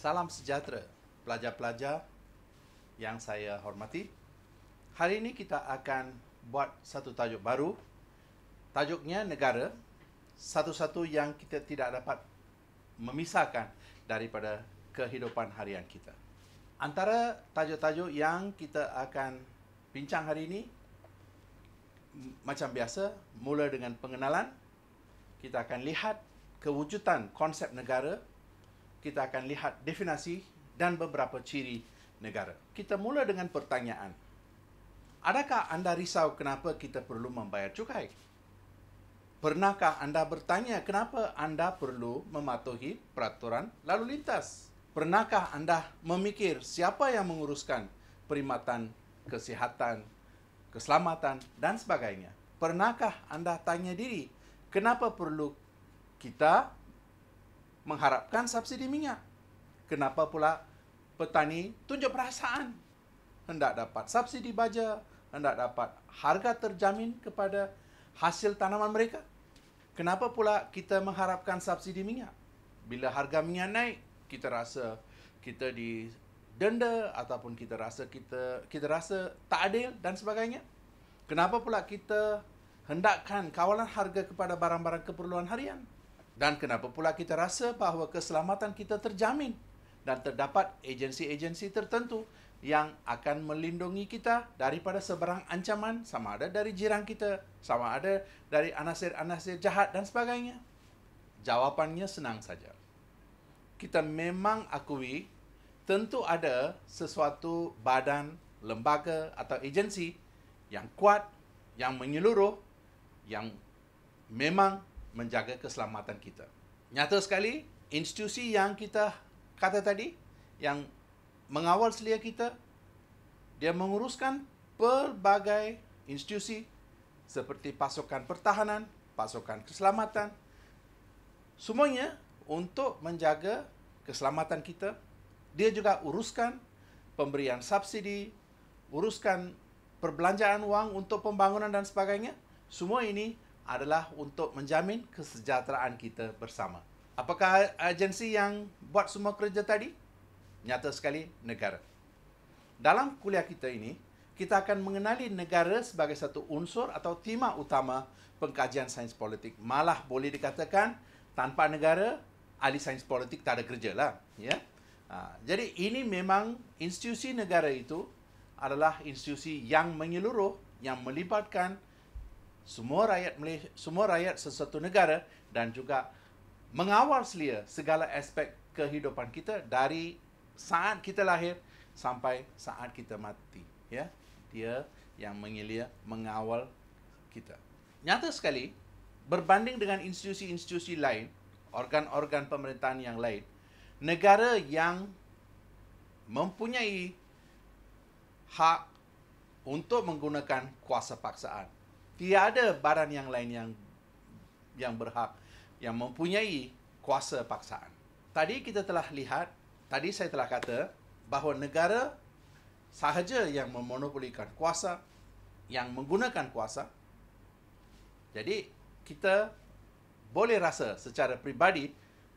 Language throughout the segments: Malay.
Salam sejahtera pelajar-pelajar yang saya hormati. Hari ini kita akan buat satu tajuk baru. Tajuknya negara satu-satu yang kita tidak dapat memisahkan daripada kehidupan harian kita. Antara tajuk-tajuk yang kita akan bincang hari ini macam biasa mula dengan pengenalan kita akan lihat kewujudan konsep negara kita akan lihat definisi dan beberapa ciri negara. Kita mula dengan pertanyaan. Adakah anda risau kenapa kita perlu membayar cukai? Pernahkah anda bertanya kenapa anda perlu mematuhi peraturan lalu lintas? Pernahkah anda memikir siapa yang menguruskan perkhidmatan kesihatan, keselamatan dan sebagainya? Pernahkah anda tanya diri kenapa perlu kita mengharapkan subsidi minyak. Kenapa pula petani tunjuk perasaan hendak dapat subsidi baja, hendak dapat harga terjamin kepada hasil tanaman mereka? Kenapa pula kita mengharapkan subsidi minyak? Bila harga minyak naik, kita rasa kita di denda ataupun kita rasa kita kita rasa tak adil dan sebagainya. Kenapa pula kita hendakkan kawalan harga kepada barang-barang keperluan harian? Dan kenapa pula kita rasa bahawa keselamatan kita terjamin dan terdapat agensi-agensi tertentu yang akan melindungi kita daripada sebarang ancaman sama ada dari jiran kita, sama ada dari anasir-anasir jahat dan sebagainya? Jawapannya senang saja. Kita memang akui tentu ada sesuatu badan, lembaga atau agensi yang kuat, yang menyeluruh, yang memang menjaga keselamatan kita. Nyata sekali, institusi yang kita kata tadi, yang mengawal selia kita, dia menguruskan pelbagai institusi seperti pasukan pertahanan, pasukan keselamatan, semuanya untuk menjaga keselamatan kita. Dia juga uruskan pemberian subsidi, uruskan perbelanjaan wang untuk pembangunan dan sebagainya. Semua ini adalah untuk menjamin kesejahteraan kita bersama. Apakah agensi yang buat semua kerja tadi? Nyata sekali, negara. Dalam kuliah kita ini, kita akan mengenali negara sebagai satu unsur atau tema utama pengkajian sains politik. Malah boleh dikatakan tanpa negara, ahli sains politik tak ada kerja lah. Ya? Ha, jadi ini memang institusi negara itu adalah institusi yang menyeluruh, yang melibatkan semua rakyat Malaysia, semua rakyat sesuatu negara dan juga mengawal selia segala aspek kehidupan kita dari saat kita lahir sampai saat kita mati. Ya, dia yang mengilia mengawal kita. Nyata sekali, berbanding dengan institusi-institusi lain, organ-organ pemerintahan yang lain, negara yang mempunyai hak untuk menggunakan kuasa paksaan tiada barang yang lain yang yang berhak yang mempunyai kuasa paksaan. Tadi kita telah lihat, tadi saya telah kata bahawa negara sahaja yang memonopolikan kuasa yang menggunakan kuasa. Jadi kita boleh rasa secara pribadi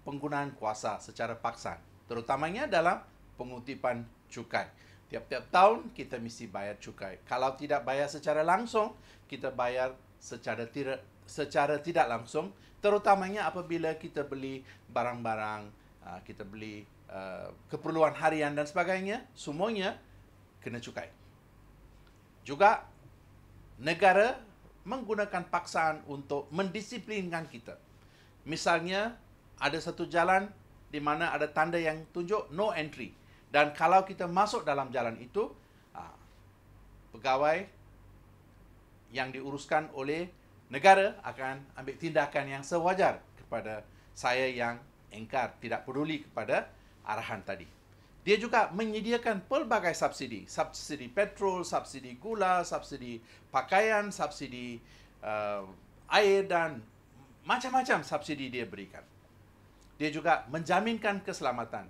penggunaan kuasa secara paksaan, terutamanya dalam pengutipan cukai tiap-tiap tahun kita mesti bayar cukai. Kalau tidak bayar secara langsung, kita bayar secara tidak secara tidak langsung, terutamanya apabila kita beli barang-barang, ah, kita beli ah, keperluan harian dan sebagainya, semuanya kena cukai. Juga negara menggunakan paksaan untuk mendisiplinkan kita. Misalnya ada satu jalan di mana ada tanda yang tunjuk no entry. Dan kalau kita masuk dalam jalan itu, ah, pegawai yang diuruskan oleh negara akan ambil tindakan yang sewajar kepada saya yang engkar tidak peduli kepada arahan tadi. Dia juga menyediakan pelbagai subsidi, subsidi petrol, subsidi gula, subsidi pakaian, subsidi uh, air dan macam-macam subsidi dia berikan. Dia juga menjaminkan keselamatan.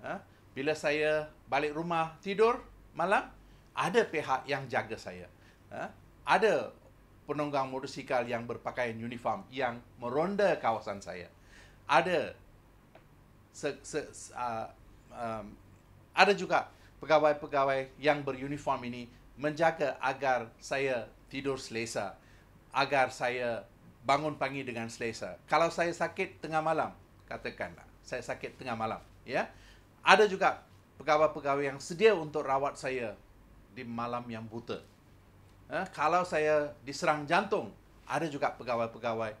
Uh, bila saya balik rumah tidur malam, ada pihak yang jaga saya. Ha? Ada penunggang motosikal yang berpakaian uniform yang meronda kawasan saya. Ada se, se, se, uh, um, ada juga pegawai-pegawai yang beruniform ini menjaga agar saya tidur selesa, agar saya bangun pagi dengan selesa. Kalau saya sakit tengah malam, katakanlah saya sakit tengah malam, ya. Yeah? ada juga pegawai-pegawai yang sedia untuk rawat saya di malam yang buta. Eh, kalau saya diserang jantung, ada juga pegawai-pegawai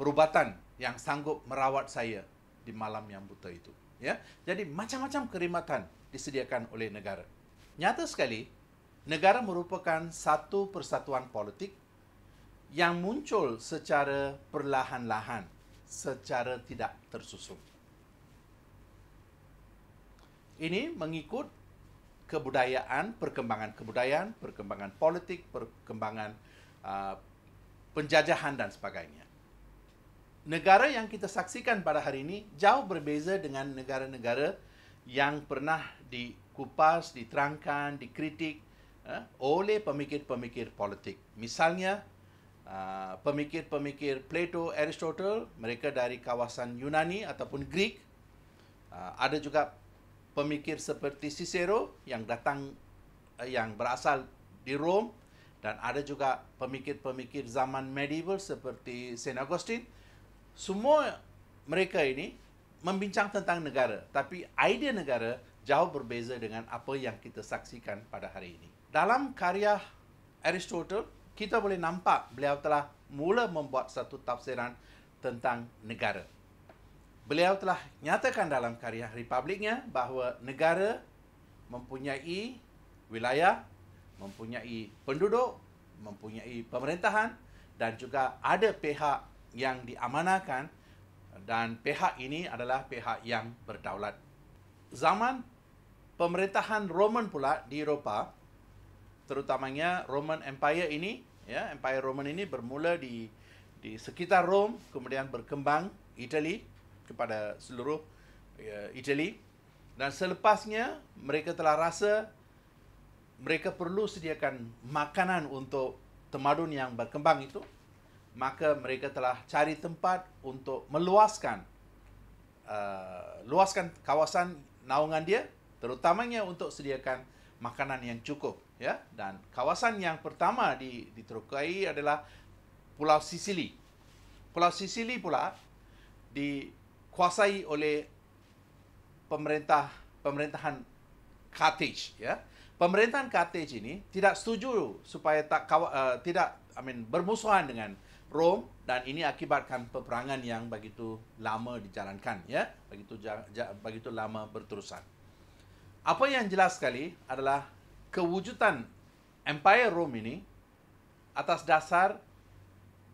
perubatan yang sanggup merawat saya di malam yang buta itu. Ya, jadi macam-macam kerimatan disediakan oleh negara. Nyata sekali, negara merupakan satu persatuan politik yang muncul secara perlahan-lahan, secara tidak tersusun. Ini mengikut kebudayaan, perkembangan kebudayaan, perkembangan politik, perkembangan uh, penjajahan dan sebagainya. Negara yang kita saksikan pada hari ini jauh berbeza dengan negara-negara yang pernah dikupas, diterangkan, dikritik uh, oleh pemikir-pemikir politik. Misalnya, uh, pemikir-pemikir Plato, Aristotle, mereka dari kawasan Yunani ataupun Greek. Uh, ada juga pemikir seperti Cicero yang datang eh, yang berasal di Rome dan ada juga pemikir-pemikir zaman medieval seperti Saint Augustine semua mereka ini membincang tentang negara tapi idea negara jauh berbeza dengan apa yang kita saksikan pada hari ini dalam karya Aristotle kita boleh nampak beliau telah mula membuat satu tafsiran tentang negara Beliau telah nyatakan dalam karya Republiknya bahawa negara mempunyai wilayah, mempunyai penduduk, mempunyai pemerintahan dan juga ada pihak yang diamanakan dan pihak ini adalah pihak yang berdaulat. Zaman pemerintahan Roman pula di Eropah, terutamanya Roman Empire ini, ya, Empire Roman ini bermula di di sekitar Rom, kemudian berkembang Itali, kepada seluruh uh, Italy dan selepasnya mereka telah rasa mereka perlu sediakan makanan untuk temadun yang berkembang itu maka mereka telah cari tempat untuk meluaskan uh, luaskan kawasan naungan dia terutamanya untuk sediakan makanan yang cukup ya dan kawasan yang pertama di diterokai adalah pulau Sicily pulau Sicily pula di kuasai oleh pemerintah pemerintahan Carthage ya pemerintahan Carthage ini tidak setuju supaya tak kawa, uh, tidak I mean bermusuhan dengan Rome dan ini akibatkan peperangan yang begitu lama dijalankan ya begitu ja, ja, begitu lama berterusan apa yang jelas sekali adalah kewujudan Empire Rome ini atas dasar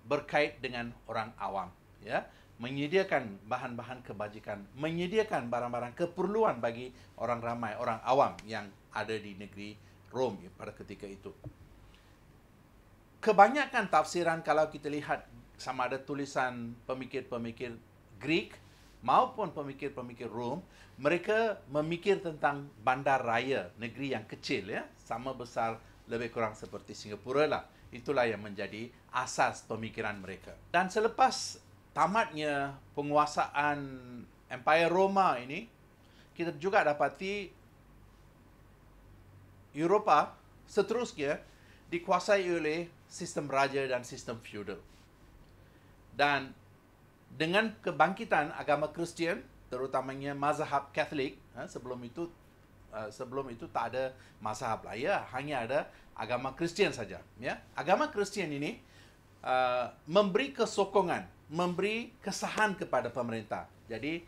berkait dengan orang awam ya menyediakan bahan-bahan kebajikan, menyediakan barang-barang keperluan bagi orang ramai, orang awam yang ada di negeri Rom pada ketika itu. Kebanyakan tafsiran kalau kita lihat sama ada tulisan pemikir-pemikir Greek maupun pemikir-pemikir Rom, mereka memikir tentang bandar raya negeri yang kecil ya, sama besar lebih kurang seperti Singapura lah. Itulah yang menjadi asas pemikiran mereka. Dan selepas tamatnya penguasaan Empire Roma ini, kita juga dapati Eropah seterusnya dikuasai oleh sistem raja dan sistem feudal. Dan dengan kebangkitan agama Kristian, terutamanya mazhab Katolik, ha, sebelum itu ha, sebelum itu tak ada mazhab lain ya, hanya ada agama Kristian saja. Ya, agama Kristian ini Uh, memberi kesokongan, memberi kesahan kepada pemerintah. Jadi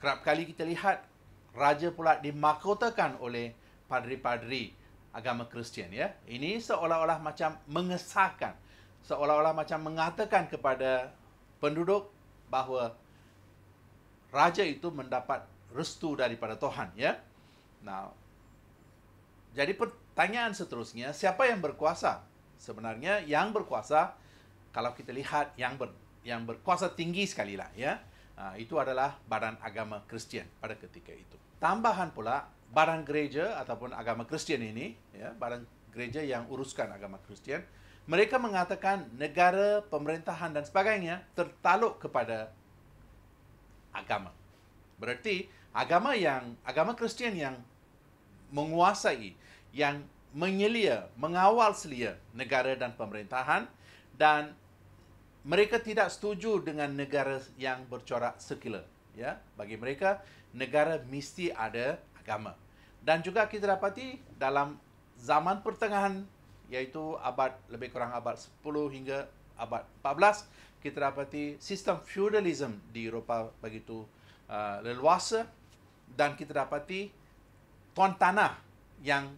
kerap kali kita lihat raja pula dimakotakan oleh padri-padri agama Kristian ya. Ini seolah-olah macam mengesahkan, seolah-olah macam mengatakan kepada penduduk bahawa raja itu mendapat restu daripada Tuhan ya. Nah, jadi pertanyaan seterusnya, siapa yang berkuasa? sebenarnya yang berkuasa kalau kita lihat yang ber, yang berkuasa tinggi sekali lah ya ah, itu adalah badan agama Kristian pada ketika itu tambahan pula badan gereja ataupun agama Kristian ini ya badan gereja yang uruskan agama Kristian mereka mengatakan negara pemerintahan dan sebagainya tertaluk kepada agama berarti agama yang agama Kristian yang menguasai yang menyelia, mengawal selia negara dan pemerintahan dan mereka tidak setuju dengan negara yang bercorak sekila. Ya, bagi mereka, negara mesti ada agama. Dan juga kita dapati dalam zaman pertengahan, iaitu abad lebih kurang abad 10 hingga abad 14, kita dapati sistem feudalism di Eropah begitu uh, leluasa dan kita dapati tuan tanah yang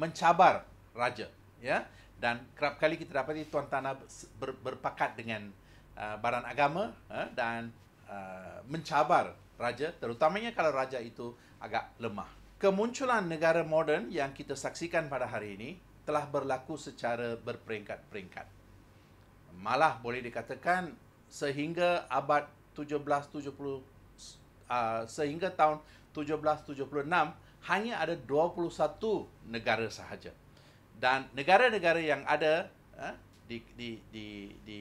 mencabar raja ya dan kerap kali kita dapati tuan tanah ber, berpakat dengan uh, baran agama uh, dan uh, mencabar raja terutamanya kalau raja itu agak lemah kemunculan negara moden yang kita saksikan pada hari ini telah berlaku secara berperingkat-peringkat malah boleh dikatakan sehingga abad 1770 uh, sehingga tahun 1776 hanya ada 21 negara sahaja. Dan negara-negara yang ada eh, di di di di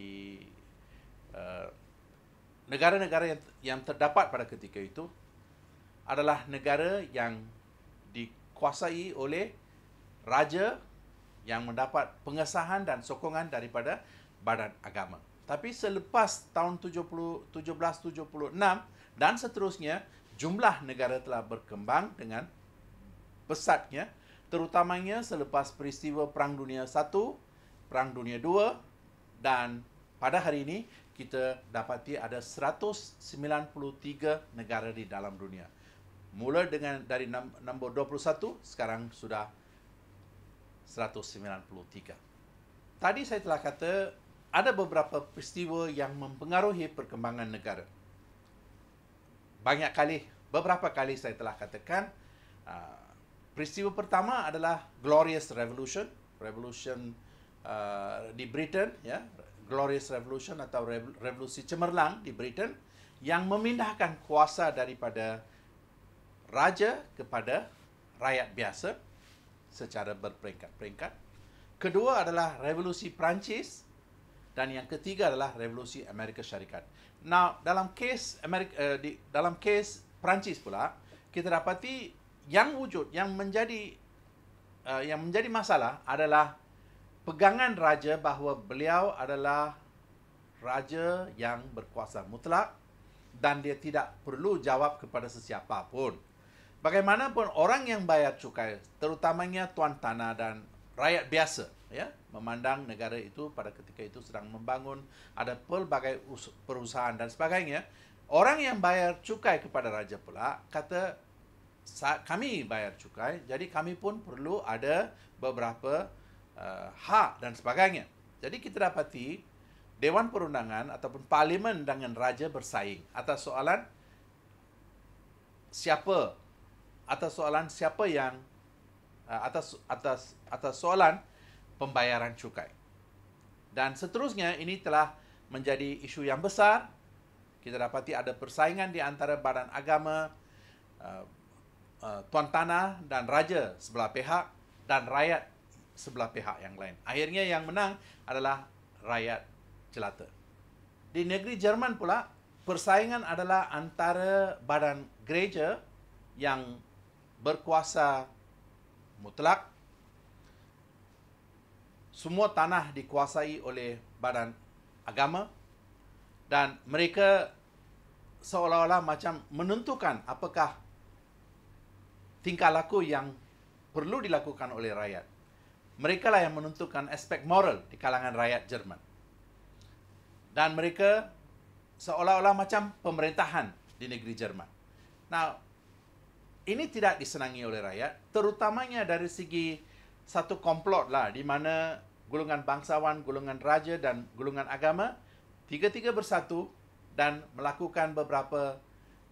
uh, negara-negara yang yang terdapat pada ketika itu adalah negara yang dikuasai oleh raja yang mendapat pengesahan dan sokongan daripada badan agama. Tapi selepas tahun 70, 1776 dan seterusnya, jumlah negara telah berkembang dengan pesatnya, terutamanya selepas peristiwa Perang Dunia I, Perang Dunia II dan pada hari ini kita dapati ada 193 negara di dalam dunia. Mula dengan dari nombor 21 sekarang sudah 193. Tadi saya telah kata ada beberapa peristiwa yang mempengaruhi perkembangan negara. Banyak kali, beberapa kali saya telah katakan ah, peristiwa pertama adalah Glorious Revolution, Revolution uh, di Britain, ya, Glorious Revolution atau Revolusi Cemerlang di Britain yang memindahkan kuasa daripada raja kepada rakyat biasa secara berperingkat-peringkat. Kedua adalah Revolusi Perancis dan yang ketiga adalah Revolusi Amerika Syarikat. Now, dalam kes Amerika uh, eh, di dalam kes Perancis pula, kita dapati yang wujud yang menjadi uh, yang menjadi masalah adalah pegangan raja bahawa beliau adalah raja yang berkuasa mutlak dan dia tidak perlu jawab kepada sesiapa pun. Bagaimanapun orang yang bayar cukai, terutamanya tuan tanah dan rakyat biasa, ya, memandang negara itu pada ketika itu sedang membangun ada pelbagai perusahaan dan sebagainya, orang yang bayar cukai kepada raja pula kata kami bayar cukai jadi kami pun perlu ada beberapa uh, hak dan sebagainya jadi kita dapati dewan perundangan ataupun parlimen dengan raja bersaing atas soalan siapa atas soalan siapa yang eh, atas atas atas soalan pembayaran cukai dan seterusnya ini telah menjadi isu yang besar kita dapati ada persaingan di antara badan agama eh, Eh, tuan tanah dan raja sebelah pihak dan rakyat sebelah pihak yang lain. Akhirnya yang menang adalah rakyat jelata. Di negeri Jerman pula, persaingan adalah antara badan gereja yang berkuasa mutlak. Semua tanah dikuasai oleh badan agama dan mereka seolah-olah macam menentukan apakah tingkah laku yang perlu dilakukan oleh rakyat. Mereka lah yang menentukan aspek moral di kalangan rakyat Jerman. Dan mereka seolah-olah macam pemerintahan di negeri Jerman. Nah, ini tidak disenangi oleh rakyat, terutamanya dari segi satu komplot lah di mana golongan bangsawan, golongan raja dan golongan agama tiga-tiga bersatu dan melakukan beberapa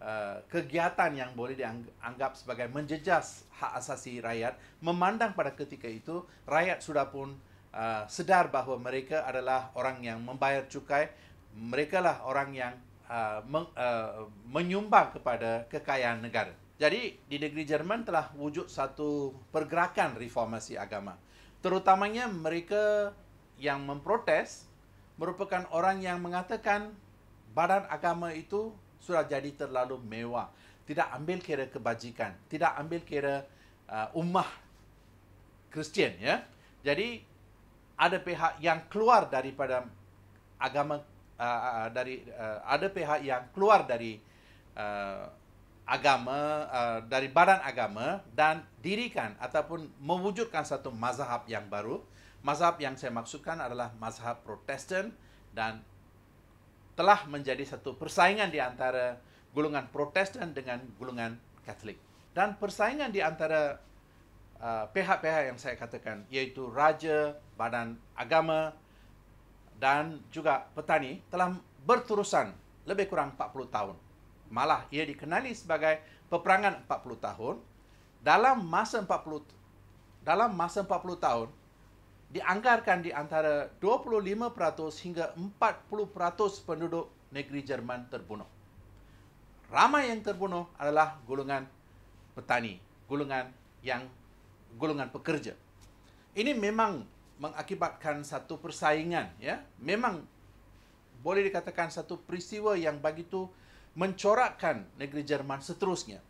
uh, kegiatan yang boleh dianggap sebagai menjejas hak asasi rakyat memandang pada ketika itu rakyat sudah pun uh, sedar bahawa mereka adalah orang yang membayar cukai merekalah orang yang uh, men, uh, menyumbang kepada kekayaan negara jadi di negeri Jerman telah wujud satu pergerakan reformasi agama terutamanya mereka yang memprotes merupakan orang yang mengatakan badan agama itu sudah jadi terlalu mewah. Tidak ambil kira kebajikan, tidak ambil kira uh, ummah Kristian ya. Jadi ada pihak yang keluar daripada agama uh, uh, dari uh, ada pihak yang keluar dari uh, agama uh, dari badan agama dan dirikan ataupun mewujudkan satu mazhab yang baru. Mazhab yang saya maksudkan adalah mazhab Protestan dan telah menjadi satu persaingan di antara golongan Protestan dengan golongan Katolik. Dan persaingan di antara uh, pihak-pihak yang saya katakan iaitu raja, badan agama dan juga petani telah berterusan lebih kurang 40 tahun. Malah ia dikenali sebagai peperangan 40 tahun. Dalam masa 40 dalam masa 40 tahun dianggarkan di antara 25% hingga 40% penduduk negeri Jerman terbunuh. Ramai yang terbunuh adalah golongan petani, golongan yang golongan pekerja. Ini memang mengakibatkan satu persaingan ya. Memang boleh dikatakan satu peristiwa yang begitu mencorakkan negeri Jerman seterusnya.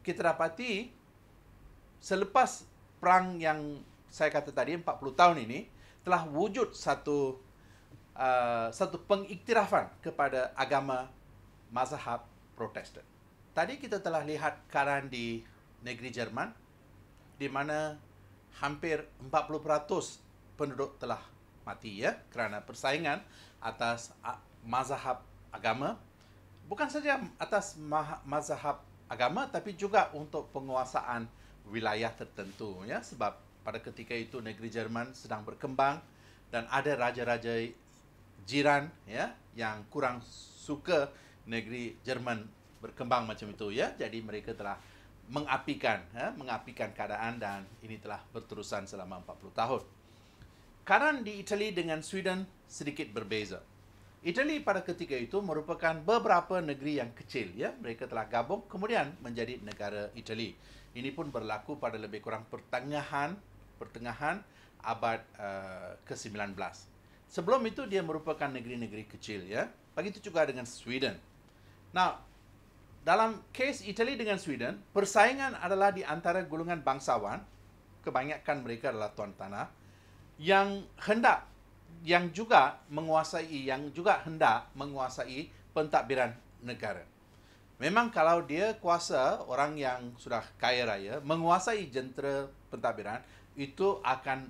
Kita dapati selepas perang yang saya kata tadi 40 tahun ini telah wujud satu uh, satu pengiktirafan kepada agama mazhab Protestan. Tadi kita telah lihat karan di negeri Jerman di mana hampir 40% penduduk telah mati ya kerana persaingan atas uh, mazhab agama bukan saja atas mazhab agama tapi juga untuk penguasaan wilayah tertentu ya sebab pada ketika itu negeri Jerman sedang berkembang dan ada raja-raja jiran ya yang kurang suka negeri Jerman berkembang macam itu ya jadi mereka telah mengapikan ya mengapikan keadaan dan ini telah berterusan selama 40 tahun. Keadaan di Itali dengan Sweden sedikit berbeza. Itali pada ketika itu merupakan beberapa negeri yang kecil ya mereka telah gabung kemudian menjadi negara Itali. Ini pun berlaku pada lebih kurang pertengahan pertengahan abad uh, eh, ke-19. Sebelum itu dia merupakan negeri-negeri kecil ya. Bagi itu juga dengan Sweden. Now, dalam kes Italy dengan Sweden, persaingan adalah di antara golongan bangsawan, kebanyakan mereka adalah tuan tanah yang hendak yang juga menguasai yang juga hendak menguasai pentadbiran negara. Memang kalau dia kuasa orang yang sudah kaya raya menguasai jentera pentadbiran, itu akan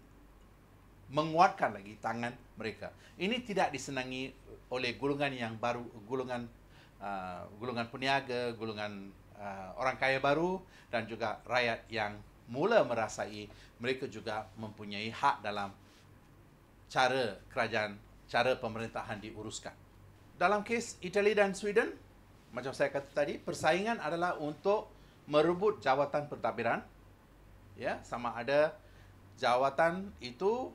menguatkan lagi tangan mereka. Ini tidak disenangi oleh golongan yang baru, golongan uh, golongan peniaga, golongan uh, orang kaya baru dan juga rakyat yang mula merasai mereka juga mempunyai hak dalam cara kerajaan, cara pemerintahan diuruskan. Dalam kes Itali dan Sweden, macam saya kata tadi, persaingan adalah untuk merebut jawatan pentadbiran. Ya, sama ada jawatan itu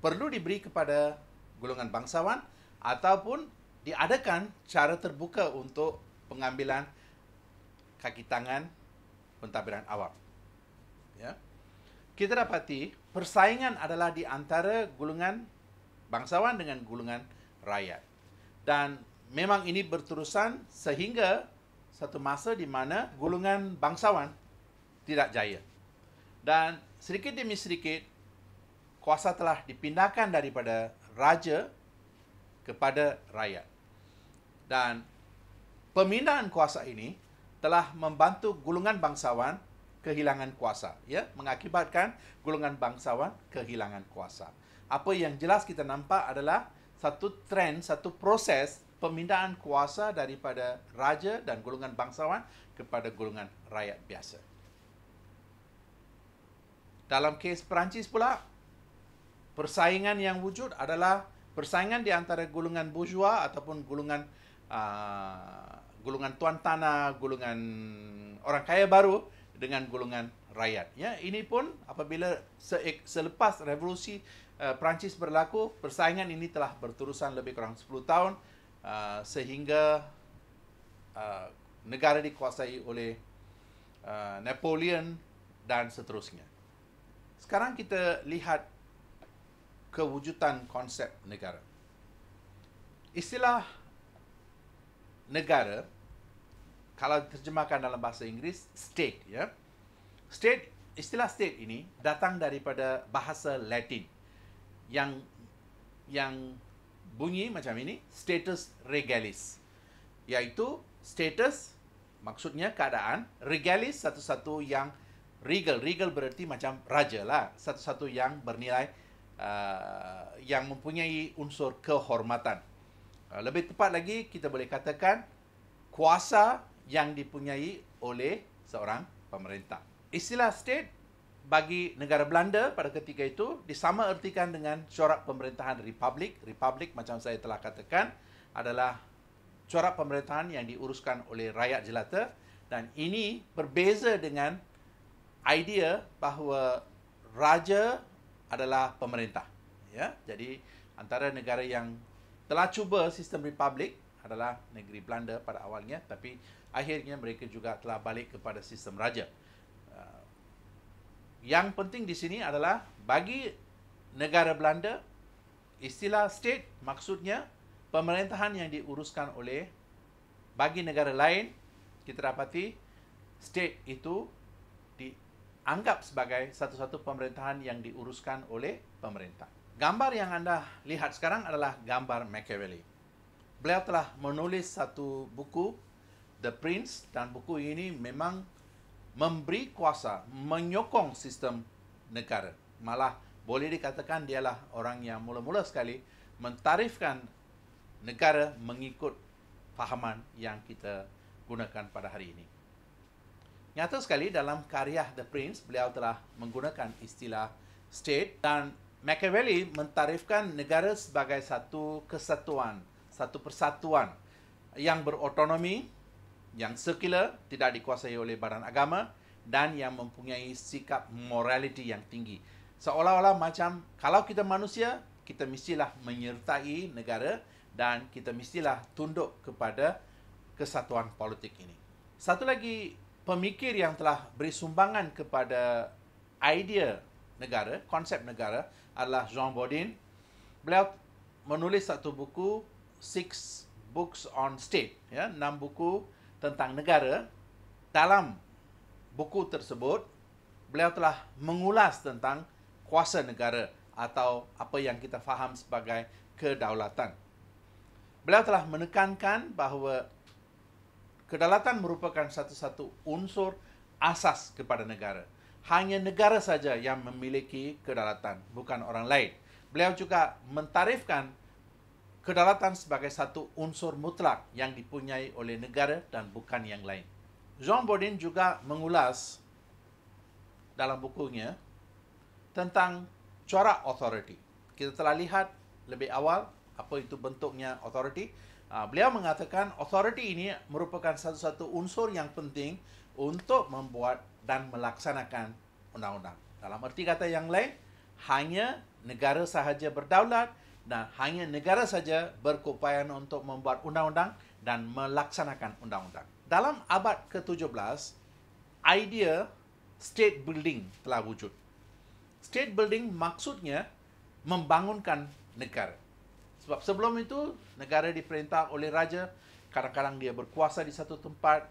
perlu diberi kepada golongan bangsawan ataupun diadakan cara terbuka untuk pengambilan kaki tangan pentadbiran awam. Ya. Kita dapati persaingan adalah di antara golongan bangsawan dengan golongan rakyat. Dan memang ini berterusan sehingga satu masa di mana golongan bangsawan tidak jaya. Dan sedikit demi sedikit, kuasa telah dipindahkan daripada raja kepada rakyat. Dan pemindahan kuasa ini telah membantu gulungan bangsawan kehilangan kuasa. ya Mengakibatkan gulungan bangsawan kehilangan kuasa. Apa yang jelas kita nampak adalah satu trend, satu proses pemindahan kuasa daripada raja dan gulungan bangsawan kepada gulungan rakyat biasa. Dalam kes Perancis pula, persaingan yang wujud adalah persaingan di antara gulungan bourgeois ataupun gulungan uh, ah, gulungan tuan tanah, gulungan orang kaya baru dengan gulungan rakyat. Ya, ini pun apabila se- selepas revolusi uh, Perancis berlaku, persaingan ini telah berterusan lebih kurang 10 tahun uh, sehingga uh, negara dikuasai oleh uh, Napoleon dan seterusnya. Sekarang kita lihat kewujudan konsep negara. Istilah negara kalau diterjemahkan dalam bahasa Inggeris state ya. State istilah state ini datang daripada bahasa Latin yang yang bunyi macam ini status regalis yaitu status maksudnya keadaan regalis satu-satu yang regal regal bererti macam raja lah satu-satu yang bernilai uh, yang mempunyai unsur kehormatan uh, lebih tepat lagi kita boleh katakan kuasa yang dipunyai oleh seorang pemerintah istilah state bagi negara Belanda pada ketika itu disama ertikan dengan corak pemerintahan republik republik macam saya telah katakan adalah corak pemerintahan yang diuruskan oleh rakyat jelata dan ini berbeza dengan idea bahawa raja adalah pemerintah. Ya, jadi antara negara yang telah cuba sistem republik adalah negeri Belanda pada awalnya, tapi akhirnya mereka juga telah balik kepada sistem raja. Uh, yang penting di sini adalah bagi negara Belanda, istilah state maksudnya pemerintahan yang diuruskan oleh bagi negara lain kita dapati state itu anggap sebagai satu-satu pemerintahan yang diuruskan oleh pemerintah. Gambar yang anda lihat sekarang adalah gambar Machiavelli. Beliau telah menulis satu buku, The Prince, dan buku ini memang memberi kuasa, menyokong sistem negara. Malah boleh dikatakan dialah orang yang mula-mula sekali mentarifkan negara mengikut fahaman yang kita gunakan pada hari ini. Nyata sekali dalam karya The Prince, beliau telah menggunakan istilah state dan Machiavelli mentarifkan negara sebagai satu kesatuan, satu persatuan yang berautonomi, yang sekular, tidak dikuasai oleh badan agama dan yang mempunyai sikap morality yang tinggi. Seolah-olah macam kalau kita manusia, kita mestilah menyertai negara dan kita mestilah tunduk kepada kesatuan politik ini. Satu lagi pemikir yang telah beri sumbangan kepada idea negara, konsep negara adalah Jean Bodin. Beliau menulis satu buku Six Books on State, ya, enam buku tentang negara. Dalam buku tersebut, beliau telah mengulas tentang kuasa negara atau apa yang kita faham sebagai kedaulatan. Beliau telah menekankan bahawa Kedaulatan merupakan satu-satu unsur asas kepada negara. Hanya negara saja yang memiliki kedaulatan, bukan orang lain. Beliau juga mentarifkan kedaulatan sebagai satu unsur mutlak yang dipunyai oleh negara dan bukan yang lain. Jean Bodin juga mengulas dalam bukunya tentang corak authority. Kita telah lihat lebih awal apa itu bentuknya authority. Ah, beliau mengatakan authority ini merupakan satu-satu unsur yang penting untuk membuat dan melaksanakan undang-undang. Dalam erti kata yang lain, hanya negara sahaja berdaulat dan hanya negara sahaja berkeupayaan untuk membuat undang-undang dan melaksanakan undang-undang. Dalam abad ke-17, idea state building telah wujud. State building maksudnya membangunkan negara. Sebab sebelum itu negara diperintah oleh raja, kadang-kadang dia berkuasa di satu tempat,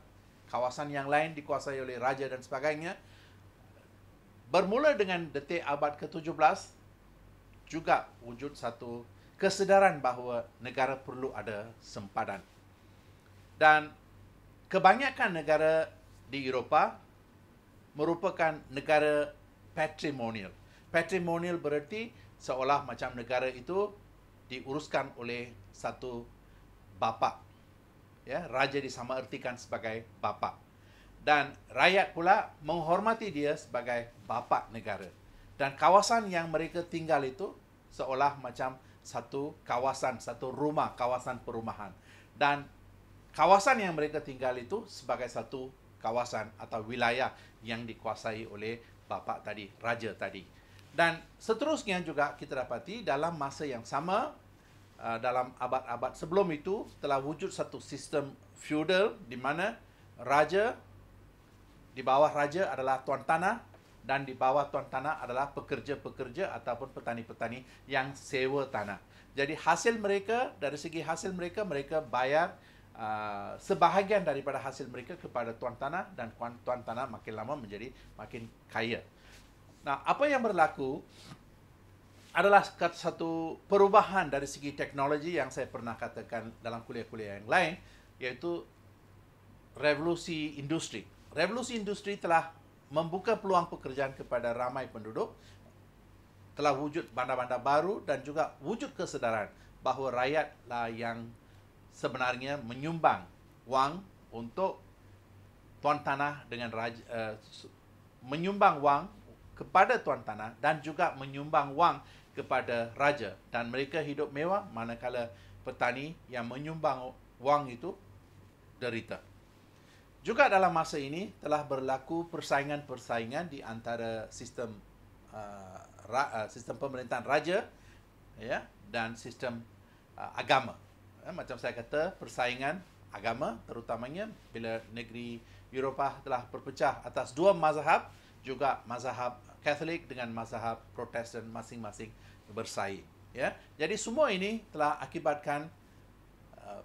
kawasan yang lain dikuasai oleh raja dan sebagainya. Bermula dengan detik abad ke-17 juga wujud satu kesedaran bahawa negara perlu ada sempadan. Dan kebanyakan negara di Eropah merupakan negara patrimonial. Patrimonial bererti seolah macam negara itu diuruskan oleh satu bapa. Ya, raja disamaertikan sebagai bapa. Dan rakyat pula menghormati dia sebagai bapa negara. Dan kawasan yang mereka tinggal itu seolah macam satu kawasan, satu rumah, kawasan perumahan. Dan kawasan yang mereka tinggal itu sebagai satu kawasan atau wilayah yang dikuasai oleh bapa tadi, raja tadi. Dan seterusnya juga kita dapati dalam masa yang sama uh, dalam abad-abad sebelum itu telah wujud satu sistem feudal di mana raja di bawah raja adalah tuan tanah dan di bawah tuan tanah adalah pekerja-pekerja ataupun petani-petani yang sewa tanah. Jadi hasil mereka dari segi hasil mereka mereka bayar Uh, sebahagian daripada hasil mereka kepada tuan tanah dan tuan tanah makin lama menjadi makin kaya. Nah, apa yang berlaku adalah satu perubahan dari segi teknologi yang saya pernah katakan dalam kuliah-kuliah yang lain, yaitu revolusi industri. Revolusi industri telah membuka peluang pekerjaan kepada ramai penduduk, telah wujud bandar-bandar baru dan juga wujud kesedaran bahawa rakyatlah yang sebenarnya menyumbang wang untuk tuan tanah dengan raja, uh, menyumbang wang kepada tuan tanah dan juga menyumbang wang kepada raja dan mereka hidup mewah manakala petani yang menyumbang wang itu derita. Juga dalam masa ini telah berlaku persaingan-persaingan di antara sistem uh, ra, uh, sistem pemerintahan raja ya dan sistem uh, agama. Ya, macam saya kata persaingan agama terutamanya bila negeri Eropah telah berpecah atas dua mazhab juga mazhab Catholic dengan mazhab Protestan masing-masing bersaing. Ya, jadi semua ini telah akibatkan uh,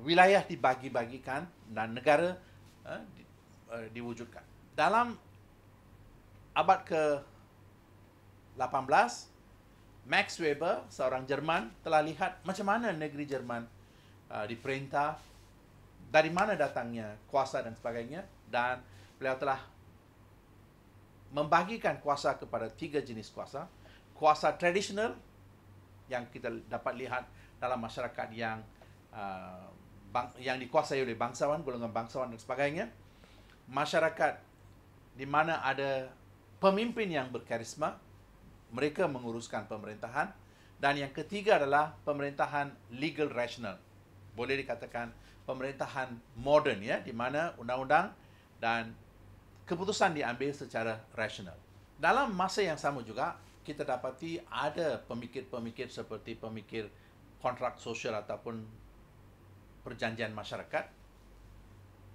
wilayah dibagi-bagikan dan negara uh, di, uh, diwujudkan. Dalam abad ke 18, Max Weber seorang Jerman telah lihat macam mana negeri Jerman uh, diperintah, dari mana datangnya kuasa dan sebagainya, dan beliau telah membahagikan kuasa kepada tiga jenis kuasa. Kuasa tradisional yang kita dapat lihat dalam masyarakat yang uh, bang, yang dikuasai oleh bangsawan, golongan bangsawan dan sebagainya. Masyarakat di mana ada pemimpin yang berkarisma, mereka menguruskan pemerintahan. Dan yang ketiga adalah pemerintahan legal rational. Boleh dikatakan pemerintahan modern ya, di mana undang-undang dan keputusan diambil secara rasional. Dalam masa yang sama juga, kita dapati ada pemikir-pemikir seperti pemikir kontrak sosial ataupun perjanjian masyarakat.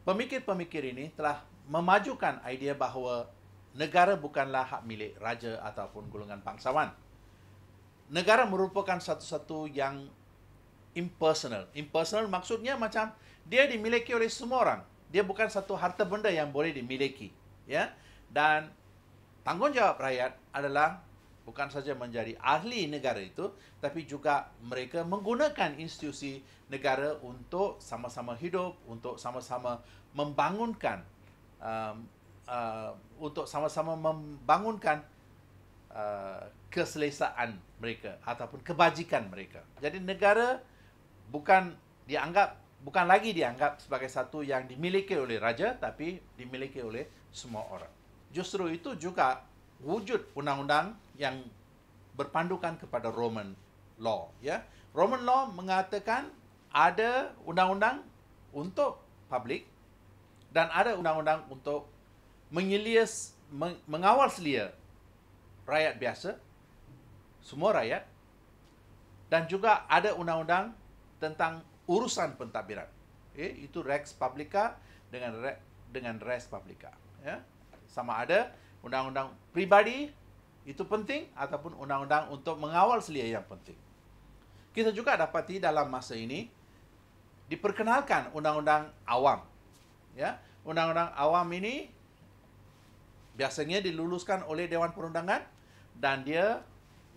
Pemikir-pemikir ini telah memajukan idea bahawa negara bukanlah hak milik raja ataupun golongan bangsawan. Negara merupakan satu-satu yang impersonal. Impersonal maksudnya macam dia dimiliki oleh semua orang. Dia bukan satu harta benda yang boleh dimiliki ya dan tanggungjawab rakyat adalah bukan saja menjadi ahli negara itu tapi juga mereka menggunakan institusi negara untuk sama-sama hidup untuk sama-sama membangunkan um, uh, untuk sama-sama membangunkan uh, keselesaan mereka ataupun kebajikan mereka jadi negara bukan dianggap bukan lagi dianggap sebagai satu yang dimiliki oleh raja tapi dimiliki oleh semua orang. Justru itu juga wujud undang-undang yang berpandukan kepada Roman law, ya. Roman law mengatakan ada undang-undang untuk publik dan ada undang-undang untuk menyelias mengawal selia rakyat biasa, semua rakyat dan juga ada undang-undang tentang urusan pentadbiran. Okay, eh, itu Rex Publica dengan dengan Res Publica ya sama ada undang-undang pribadi itu penting ataupun undang-undang untuk mengawal selia yang penting kita juga dapati dalam masa ini diperkenalkan undang-undang awam ya undang-undang awam ini biasanya diluluskan oleh dewan perundangan dan dia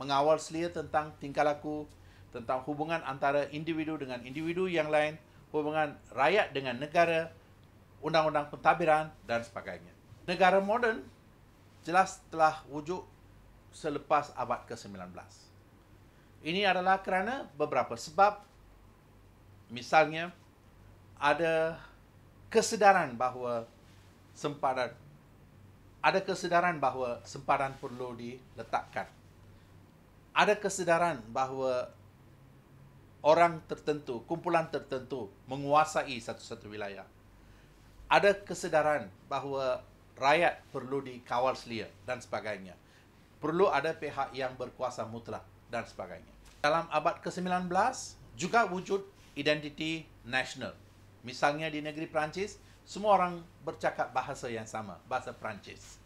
mengawal selia tentang tingkah laku tentang hubungan antara individu dengan individu yang lain hubungan rakyat dengan negara undang-undang pentadbiran dan sebagainya Negara moden jelas telah wujud selepas abad ke-19. Ini adalah kerana beberapa sebab. Misalnya, ada kesedaran bahawa sempadan ada kesedaran bahawa sempadan perlu diletakkan. Ada kesedaran bahawa orang tertentu, kumpulan tertentu menguasai satu-satu wilayah. Ada kesedaran bahawa rakyat perlu dikawal selia dan sebagainya. Perlu ada pihak yang berkuasa mutlak dan sebagainya. Dalam abad ke-19 juga wujud identiti nasional. Misalnya di negeri Perancis, semua orang bercakap bahasa yang sama, bahasa Perancis.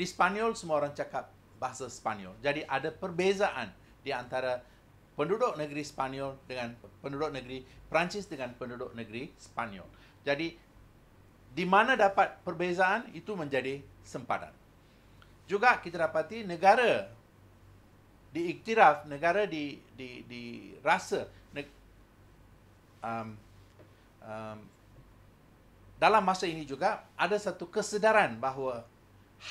Di Spanyol, semua orang cakap bahasa Spanyol. Jadi ada perbezaan di antara penduduk negeri Spanyol dengan penduduk negeri Perancis dengan penduduk negeri Spanyol. Jadi di mana dapat perbezaan itu menjadi sempadan. Juga kita dapati negara diiktiraf, negara di di di rasa ne, um, um, dalam masa ini juga ada satu kesedaran bahawa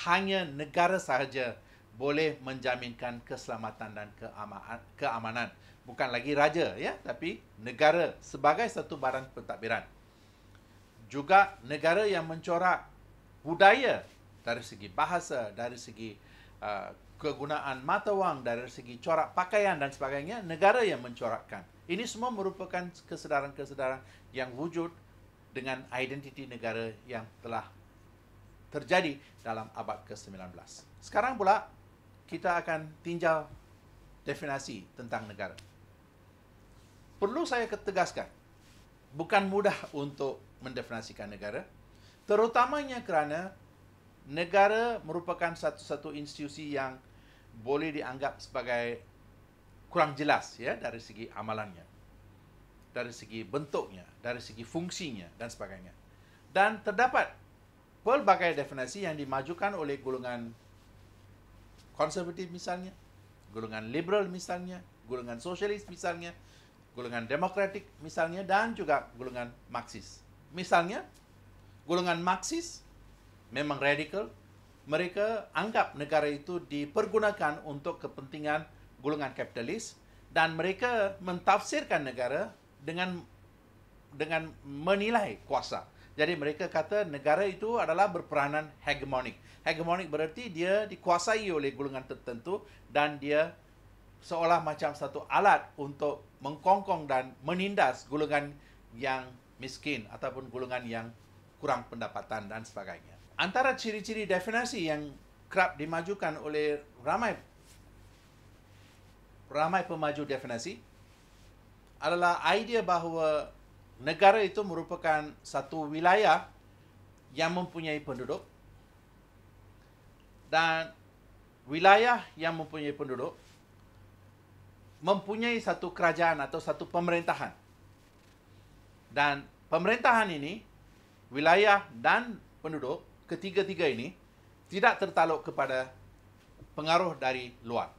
hanya negara sahaja boleh menjaminkan keselamatan dan keamanan, keamanan. Bukan lagi raja, ya, tapi negara sebagai satu barang pentadbiran juga negara yang mencorak budaya dari segi bahasa, dari segi uh, kegunaan mata wang, dari segi corak pakaian dan sebagainya, negara yang mencorakkan. Ini semua merupakan kesedaran-kesedaran yang wujud dengan identiti negara yang telah terjadi dalam abad ke-19. Sekarang pula kita akan tinjau definisi tentang negara. Perlu saya ketegaskan, bukan mudah untuk mendefinisikan negara terutamanya kerana negara merupakan satu-satu institusi yang boleh dianggap sebagai kurang jelas ya dari segi amalannya dari segi bentuknya dari segi fungsinya dan sebagainya dan terdapat pelbagai definisi yang dimajukan oleh golongan konservatif misalnya golongan liberal misalnya golongan sosialis misalnya golongan demokratik misalnya dan juga golongan marxis Misalnya, golongan Marxis memang radikal. Mereka anggap negara itu dipergunakan untuk kepentingan golongan kapitalis dan mereka mentafsirkan negara dengan dengan menilai kuasa. Jadi mereka kata negara itu adalah berperanan hegemonik. Hegemonik berarti dia dikuasai oleh golongan tertentu dan dia seolah macam satu alat untuk mengkongkong dan menindas golongan yang miskin ataupun golongan yang kurang pendapatan dan sebagainya. Antara ciri-ciri definisi yang kerap dimajukan oleh ramai ramai pemaju definisi adalah idea bahawa negara itu merupakan satu wilayah yang mempunyai penduduk dan wilayah yang mempunyai penduduk mempunyai satu kerajaan atau satu pemerintahan dan pemerintahan ini wilayah dan penduduk ketiga-tiga ini tidak tertaluk kepada pengaruh dari luar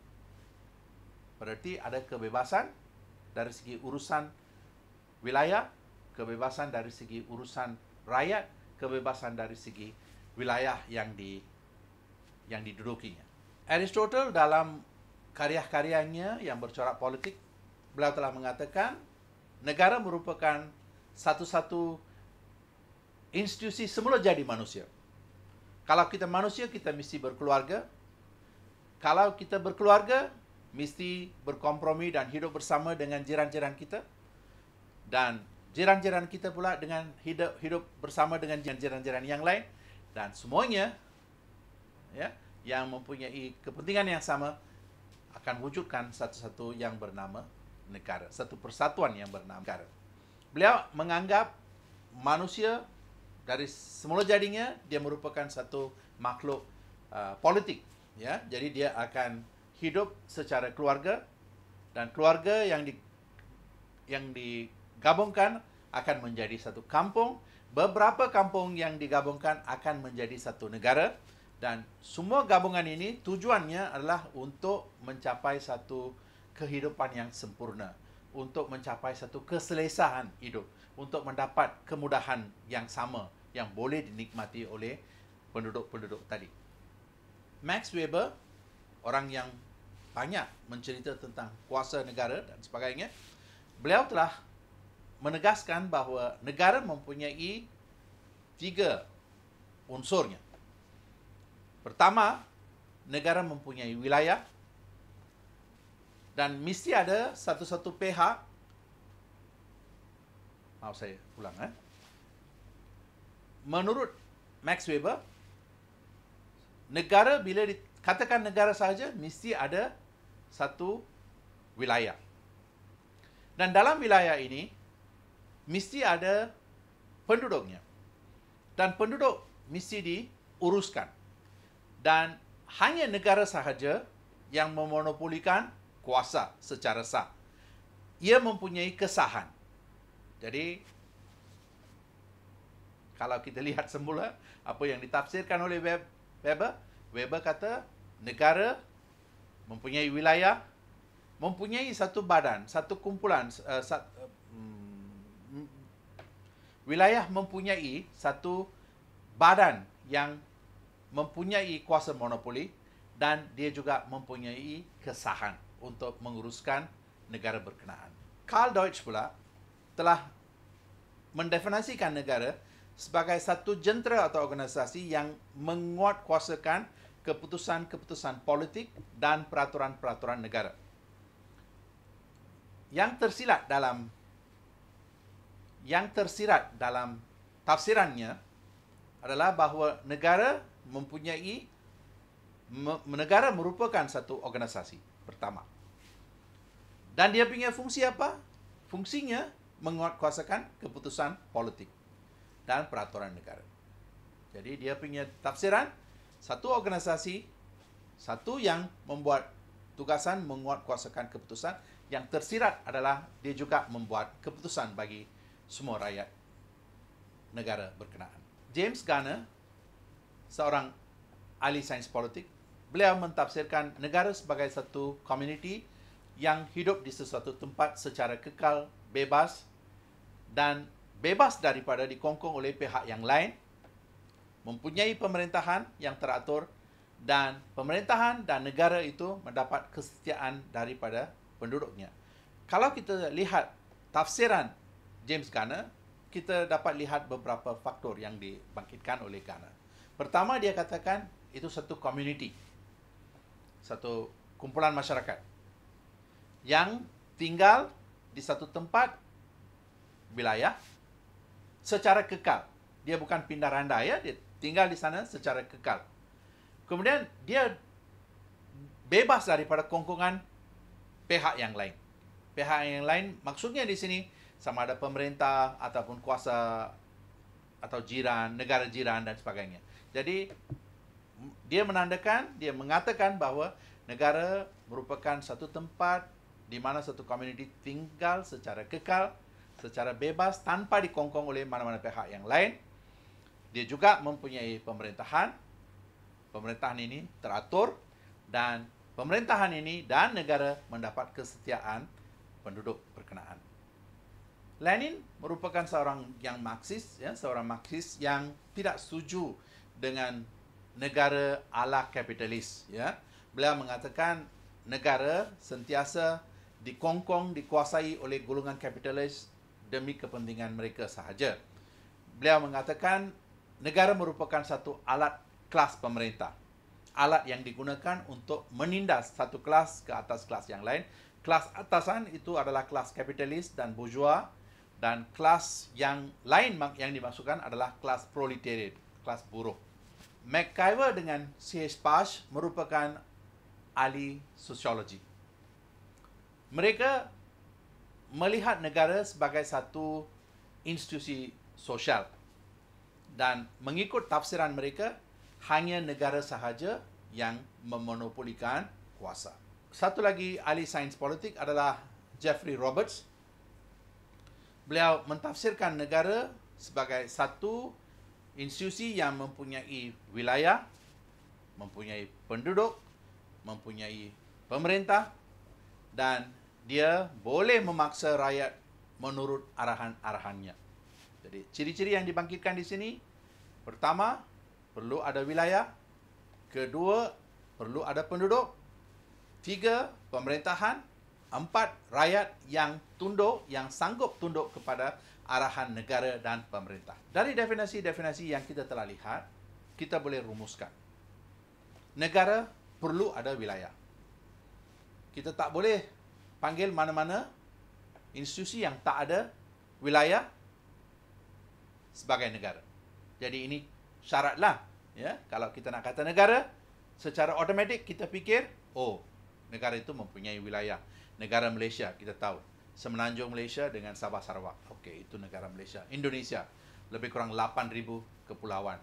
bererti ada kebebasan dari segi urusan wilayah kebebasan dari segi urusan rakyat kebebasan dari segi wilayah yang di yang didudukinya Aristotle dalam karya-karyanya yang bercorak politik beliau telah mengatakan negara merupakan satu-satu institusi semula jadi manusia. Kalau kita manusia, kita mesti berkeluarga. Kalau kita berkeluarga, mesti berkompromi dan hidup bersama dengan jiran-jiran kita. Dan jiran-jiran kita pula dengan hidup, hidup bersama dengan jiran-jiran yang lain. Dan semuanya ya, yang mempunyai kepentingan yang sama akan wujudkan satu-satu yang bernama negara. Satu persatuan yang bernama negara. Beliau menganggap manusia dari semula jadinya dia merupakan satu makhluk uh, politik ya jadi dia akan hidup secara keluarga dan keluarga yang di yang digabungkan akan menjadi satu kampung beberapa kampung yang digabungkan akan menjadi satu negara dan semua gabungan ini tujuannya adalah untuk mencapai satu kehidupan yang sempurna untuk mencapai satu keselesaan hidup untuk mendapat kemudahan yang sama yang boleh dinikmati oleh penduduk-penduduk tadi. Max Weber, orang yang banyak mencerita tentang kuasa negara dan sebagainya, beliau telah menegaskan bahawa negara mempunyai tiga unsurnya. Pertama, negara mempunyai wilayah dan mesti ada satu-satu pihak Maaf saya ulang eh. Menurut Max Weber Negara bila dikatakan negara sahaja Mesti ada satu wilayah Dan dalam wilayah ini Mesti ada penduduknya Dan penduduk mesti diuruskan Dan hanya negara sahaja yang memonopolikan kuasa secara sah. Ia mempunyai kesahan. Jadi, kalau kita lihat semula apa yang ditafsirkan oleh Weber, Weber kata negara mempunyai wilayah, mempunyai satu badan, satu kumpulan, uh, sat, uh, wilayah mempunyai satu badan yang mempunyai kuasa monopoli dan dia juga mempunyai kesahan untuk menguruskan negara berkenaan. Karl Deutsch pula telah mendefinisikan negara sebagai satu jentera atau organisasi yang menguatkuasakan keputusan-keputusan politik dan peraturan-peraturan negara. Yang tersilat dalam yang tersirat dalam tafsirannya adalah bahawa negara mempunyai negara merupakan satu organisasi pertama. Dan dia punya fungsi apa? Fungsinya menguatkuasakan keputusan politik dan peraturan negara. Jadi dia punya tafsiran satu organisasi satu yang membuat tugasan menguatkuasakan keputusan yang tersirat adalah dia juga membuat keputusan bagi semua rakyat negara berkenaan. James Garner seorang ahli sains politik beliau mentafsirkan negara sebagai satu komuniti yang hidup di sesuatu tempat secara kekal, bebas dan bebas daripada dikongkong oleh pihak yang lain, mempunyai pemerintahan yang teratur dan pemerintahan dan negara itu mendapat kesetiaan daripada penduduknya. Kalau kita lihat tafsiran James Garner, kita dapat lihat beberapa faktor yang dibangkitkan oleh Garner. Pertama, dia katakan itu satu community satu kumpulan masyarakat yang tinggal di satu tempat wilayah secara kekal. Dia bukan pindah randa ya, dia tinggal di sana secara kekal. Kemudian dia bebas daripada kongkongan pihak yang lain. Pihak yang lain maksudnya di sini sama ada pemerintah ataupun kuasa atau jiran, negara jiran dan sebagainya. Jadi dia menandakan, dia mengatakan bahawa negara merupakan satu tempat di mana satu komuniti tinggal secara kekal, secara bebas tanpa dikongkong oleh mana-mana pihak yang lain. Dia juga mempunyai pemerintahan. Pemerintahan ini teratur dan pemerintahan ini dan negara mendapat kesetiaan penduduk berkenaan. Lenin merupakan seorang yang Marxis, ya, seorang Marxis yang tidak setuju dengan negara ala kapitalis ya beliau mengatakan negara sentiasa dikongkong dikuasai oleh golongan kapitalis demi kepentingan mereka sahaja beliau mengatakan negara merupakan satu alat kelas pemerintah alat yang digunakan untuk menindas satu kelas ke atas kelas yang lain kelas atasan itu adalah kelas kapitalis dan bourgeois dan kelas yang lain yang dimasukkan adalah kelas proletariat kelas buruh MacIver dengan C.H. Pash merupakan ahli sosiologi. Mereka melihat negara sebagai satu institusi sosial dan mengikut tafsiran mereka hanya negara sahaja yang memonopolikan kuasa. Satu lagi ahli sains politik adalah Jeffrey Roberts. Beliau mentafsirkan negara sebagai satu institusi yang mempunyai wilayah, mempunyai penduduk, mempunyai pemerintah dan dia boleh memaksa rakyat menurut arahan-arahannya. Jadi ciri-ciri yang dibangkitkan di sini pertama perlu ada wilayah, kedua perlu ada penduduk, tiga pemerintahan, empat rakyat yang tunduk yang sanggup tunduk kepada arahan negara dan pemerintah. Dari definisi-definisi yang kita telah lihat, kita boleh rumuskan. Negara perlu ada wilayah. Kita tak boleh panggil mana-mana institusi yang tak ada wilayah sebagai negara. Jadi ini syaratlah, ya, kalau kita nak kata negara, secara automatik kita fikir, oh, negara itu mempunyai wilayah. Negara Malaysia kita tahu Semenanjung Malaysia dengan Sabah Sarawak. Okey, itu negara Malaysia. Indonesia, lebih kurang 8,000 kepulauan.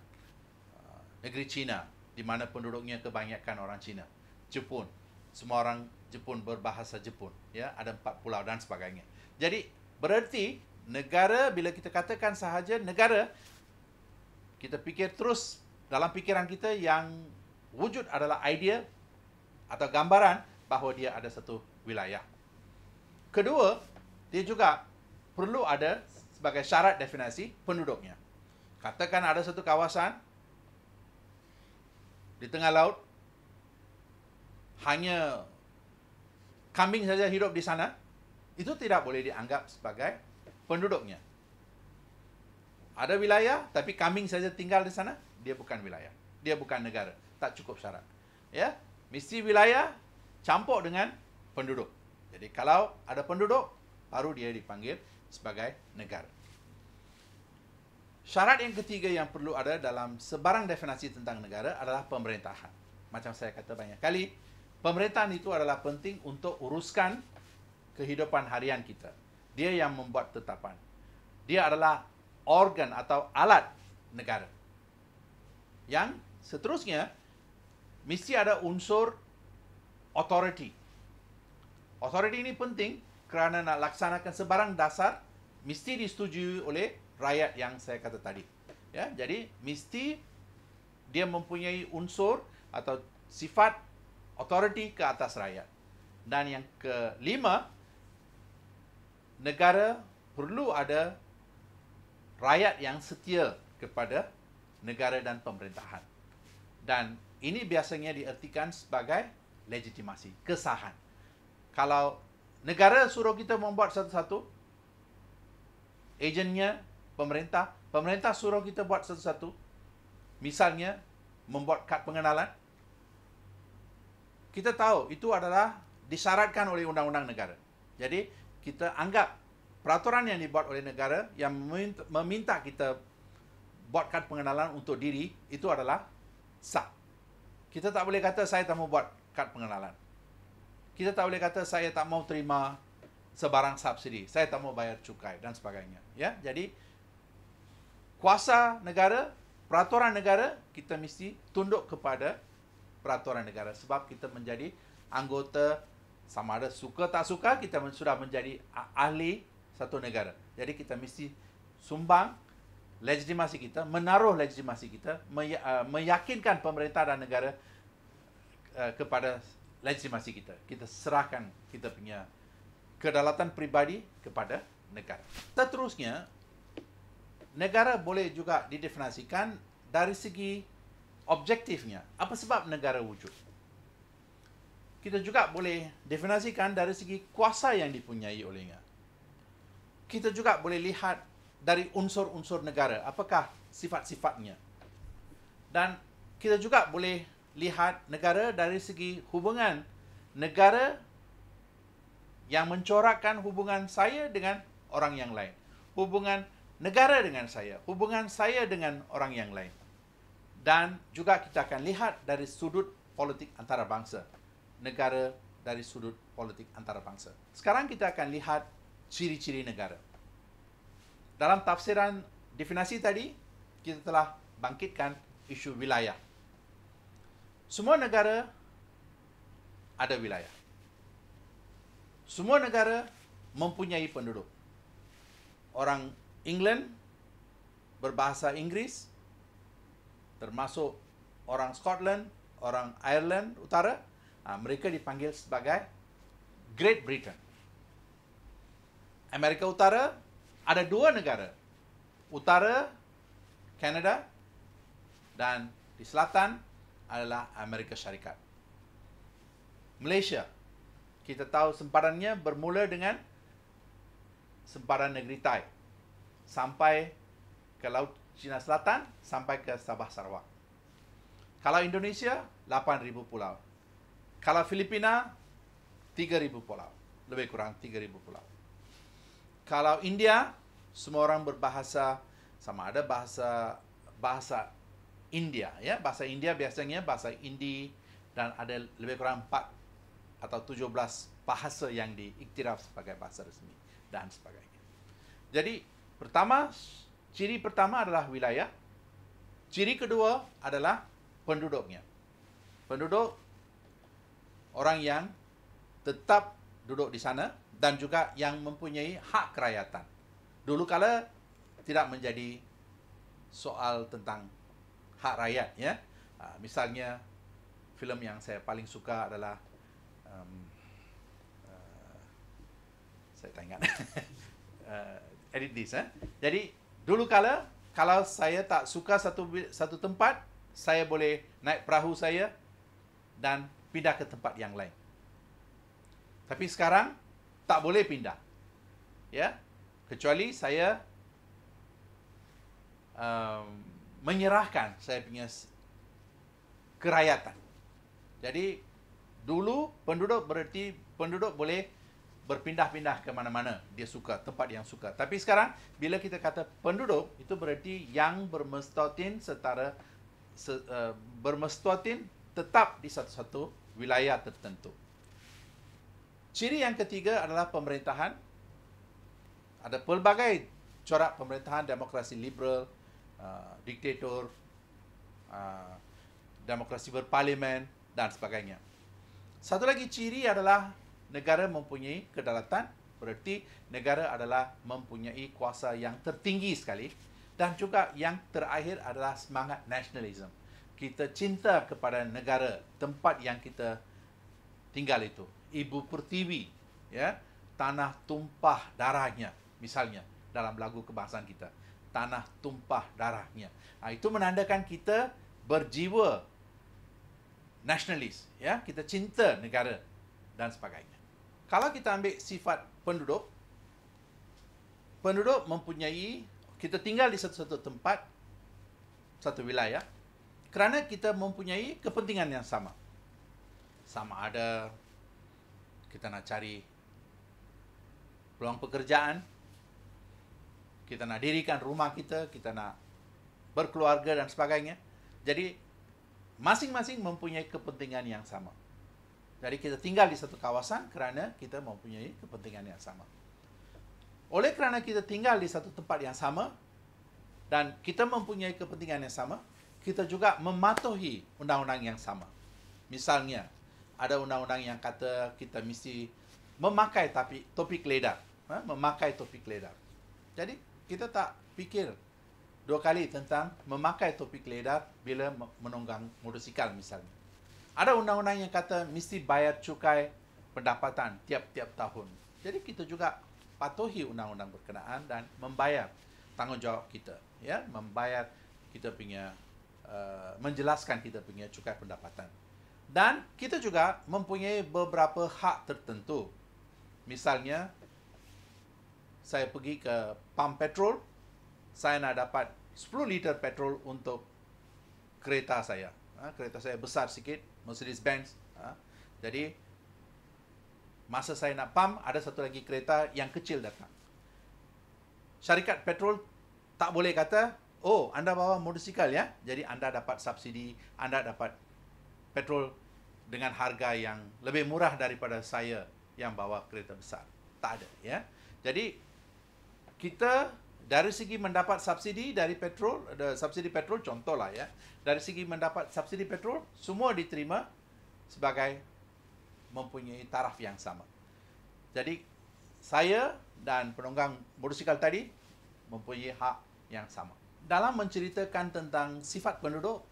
Ah, negeri China, di mana penduduknya kebanyakan orang China. Jepun, semua orang Jepun berbahasa Jepun. Ya, ada empat pulau dan sebagainya. Jadi, berarti negara, bila kita katakan sahaja negara, kita fikir terus dalam pikiran kita yang wujud adalah idea atau gambaran bahawa dia ada satu wilayah. Kedua, dia juga perlu ada sebagai syarat definisi penduduknya. Katakan ada satu kawasan di tengah laut hanya kambing saja hidup di sana, itu tidak boleh dianggap sebagai penduduknya. Ada wilayah tapi kambing saja tinggal di sana, dia bukan wilayah. Dia bukan negara, tak cukup syarat. Ya, mesti wilayah campur dengan penduduk. Jadi kalau ada penduduk, baru dia dipanggil sebagai negara. Syarat yang ketiga yang perlu ada dalam sebarang definisi tentang negara adalah pemerintahan. Macam saya kata banyak kali, pemerintahan itu adalah penting untuk uruskan kehidupan harian kita. Dia yang membuat tetapan. Dia adalah organ atau alat negara. Yang seterusnya, mesti ada unsur authority, Authority ini penting kerana nak laksanakan sebarang dasar mesti disetujui oleh rakyat yang saya kata tadi. Ya, jadi mesti dia mempunyai unsur atau sifat authority ke atas rakyat. Dan yang kelima, negara perlu ada rakyat yang setia kepada negara dan pemerintahan. Dan ini biasanya diartikan sebagai legitimasi, kesahan kalau negara suruh kita membuat satu-satu, ejennya pemerintah, pemerintah suruh kita buat satu-satu, misalnya membuat kad pengenalan, kita tahu itu adalah disyaratkan oleh undang-undang negara. Jadi kita anggap peraturan yang dibuat oleh negara yang meminta kita buat kad pengenalan untuk diri itu adalah sah. Kita tak boleh kata saya tak mau buat kad pengenalan kita tak boleh kata saya tak mau terima sebarang subsidi, saya tak mau bayar cukai dan sebagainya. Ya, jadi kuasa negara, peraturan negara kita mesti tunduk kepada peraturan negara sebab kita menjadi anggota sama ada suka tak suka kita sudah menjadi ahli satu negara. Jadi kita mesti sumbang legitimasi kita, menaruh legitimasi kita, meyakinkan pemerintah dan negara kepada legitimasi kita. Kita serahkan kita punya kedaulatan peribadi kepada negara. Seterusnya, negara boleh juga didefinisikan dari segi objektifnya. Apa sebab negara wujud? Kita juga boleh definisikan dari segi kuasa yang dipunyai olehnya. Kita juga boleh lihat dari unsur-unsur negara, apakah sifat-sifatnya. Dan kita juga boleh lihat negara dari segi hubungan negara yang mencorakkan hubungan saya dengan orang yang lain. Hubungan negara dengan saya, hubungan saya dengan orang yang lain. Dan juga kita akan lihat dari sudut politik antarabangsa. Negara dari sudut politik antarabangsa. Sekarang kita akan lihat ciri-ciri negara. Dalam tafsiran definasi tadi, kita telah bangkitkan isu wilayah. Semua negara ada wilayah. Semua negara mempunyai penduduk. Orang England berbahasa Inggris, termasuk orang Scotland, orang Ireland Utara, ha, mereka dipanggil sebagai Great Britain. Amerika Utara ada dua negara. Utara, Canada dan di selatan, adalah Amerika Syarikat. Malaysia, kita tahu sempadannya bermula dengan sempadan negeri Thai sampai ke Laut Cina Selatan sampai ke Sabah Sarawak. Kalau Indonesia, 8,000 pulau. Kalau Filipina, 3,000 pulau. Lebih kurang 3,000 pulau. Kalau India, semua orang berbahasa sama ada bahasa bahasa India ya bahasa India biasanya bahasa Hindi dan ada lebih kurang 4 atau 17 bahasa yang diiktiraf sebagai bahasa resmi dan sebagainya. Jadi pertama ciri pertama adalah wilayah. Ciri kedua adalah penduduknya. Penduduk orang yang tetap duduk di sana dan juga yang mempunyai hak kerayatan. Dulu kala tidak menjadi soal tentang hak rakyat ya. Ha, misalnya filem yang saya paling suka adalah um, uh, saya tak ingat. uh, edit this eh. Jadi dulu kala kalau saya tak suka satu satu tempat, saya boleh naik perahu saya dan pindah ke tempat yang lain. Tapi sekarang tak boleh pindah. Ya. Kecuali saya um, menyerahkan saya punya kerayatan. Jadi dulu penduduk bererti penduduk boleh berpindah-pindah ke mana-mana dia suka tempat yang suka. Tapi sekarang bila kita kata penduduk itu bererti yang bermestotin setara se, uh, bermestotin tetap di satu-satu wilayah tertentu. Ciri yang ketiga adalah pemerintahan. Ada pelbagai corak pemerintahan demokrasi liberal, Uh, diktator, uh, demokrasi berparlimen dan sebagainya. Satu lagi ciri adalah negara mempunyai kedaulatan, bererti negara adalah mempunyai kuasa yang tertinggi sekali dan juga yang terakhir adalah semangat nasionalisme. Kita cinta kepada negara tempat yang kita tinggal itu. Ibu Pertiwi, ya, tanah tumpah darahnya misalnya dalam lagu kebangsaan kita tanah tumpah darahnya. Ha, itu menandakan kita berjiwa nasionalis, ya kita cinta negara dan sebagainya. Kalau kita ambil sifat penduduk, penduduk mempunyai kita tinggal di satu-satu tempat, satu wilayah, kerana kita mempunyai kepentingan yang sama. Sama ada kita nak cari peluang pekerjaan, kita nak dirikan rumah kita, kita nak berkeluarga dan sebagainya. Jadi masing-masing mempunyai kepentingan yang sama. Jadi kita tinggal di satu kawasan kerana kita mempunyai kepentingan yang sama. Oleh kerana kita tinggal di satu tempat yang sama dan kita mempunyai kepentingan yang sama, kita juga mematuhi undang-undang yang sama. Misalnya, ada undang-undang yang kata kita mesti memakai tapi topi keledar, ha? memakai topi keledar. Jadi kita tak fikir dua kali tentang memakai topi keledar bila menunggang motosikal misalnya. Ada undang-undang yang kata mesti bayar cukai pendapatan tiap-tiap tahun. Jadi kita juga patuhi undang-undang berkenaan dan membayar tanggungjawab kita. ya Membayar kita punya, uh, menjelaskan kita punya cukai pendapatan. Dan kita juga mempunyai beberapa hak tertentu. Misalnya, saya pergi ke pam petrol, saya nak dapat 10 liter petrol untuk kereta saya. Ha, kereta saya besar sikit, Mercedes-Benz. Ha, jadi, masa saya nak pump, ada satu lagi kereta yang kecil datang. Syarikat petrol tak boleh kata, oh, anda bawa motosikal ya, jadi anda dapat subsidi, anda dapat petrol dengan harga yang lebih murah daripada saya yang bawa kereta besar. Tak ada, ya. Jadi, kita dari segi mendapat subsidi dari petrol, ada subsidi petrol contohlah ya. Dari segi mendapat subsidi petrol, semua diterima sebagai mempunyai taraf yang sama. Jadi saya dan penunggang motosikal tadi mempunyai hak yang sama. Dalam menceritakan tentang sifat penduduk,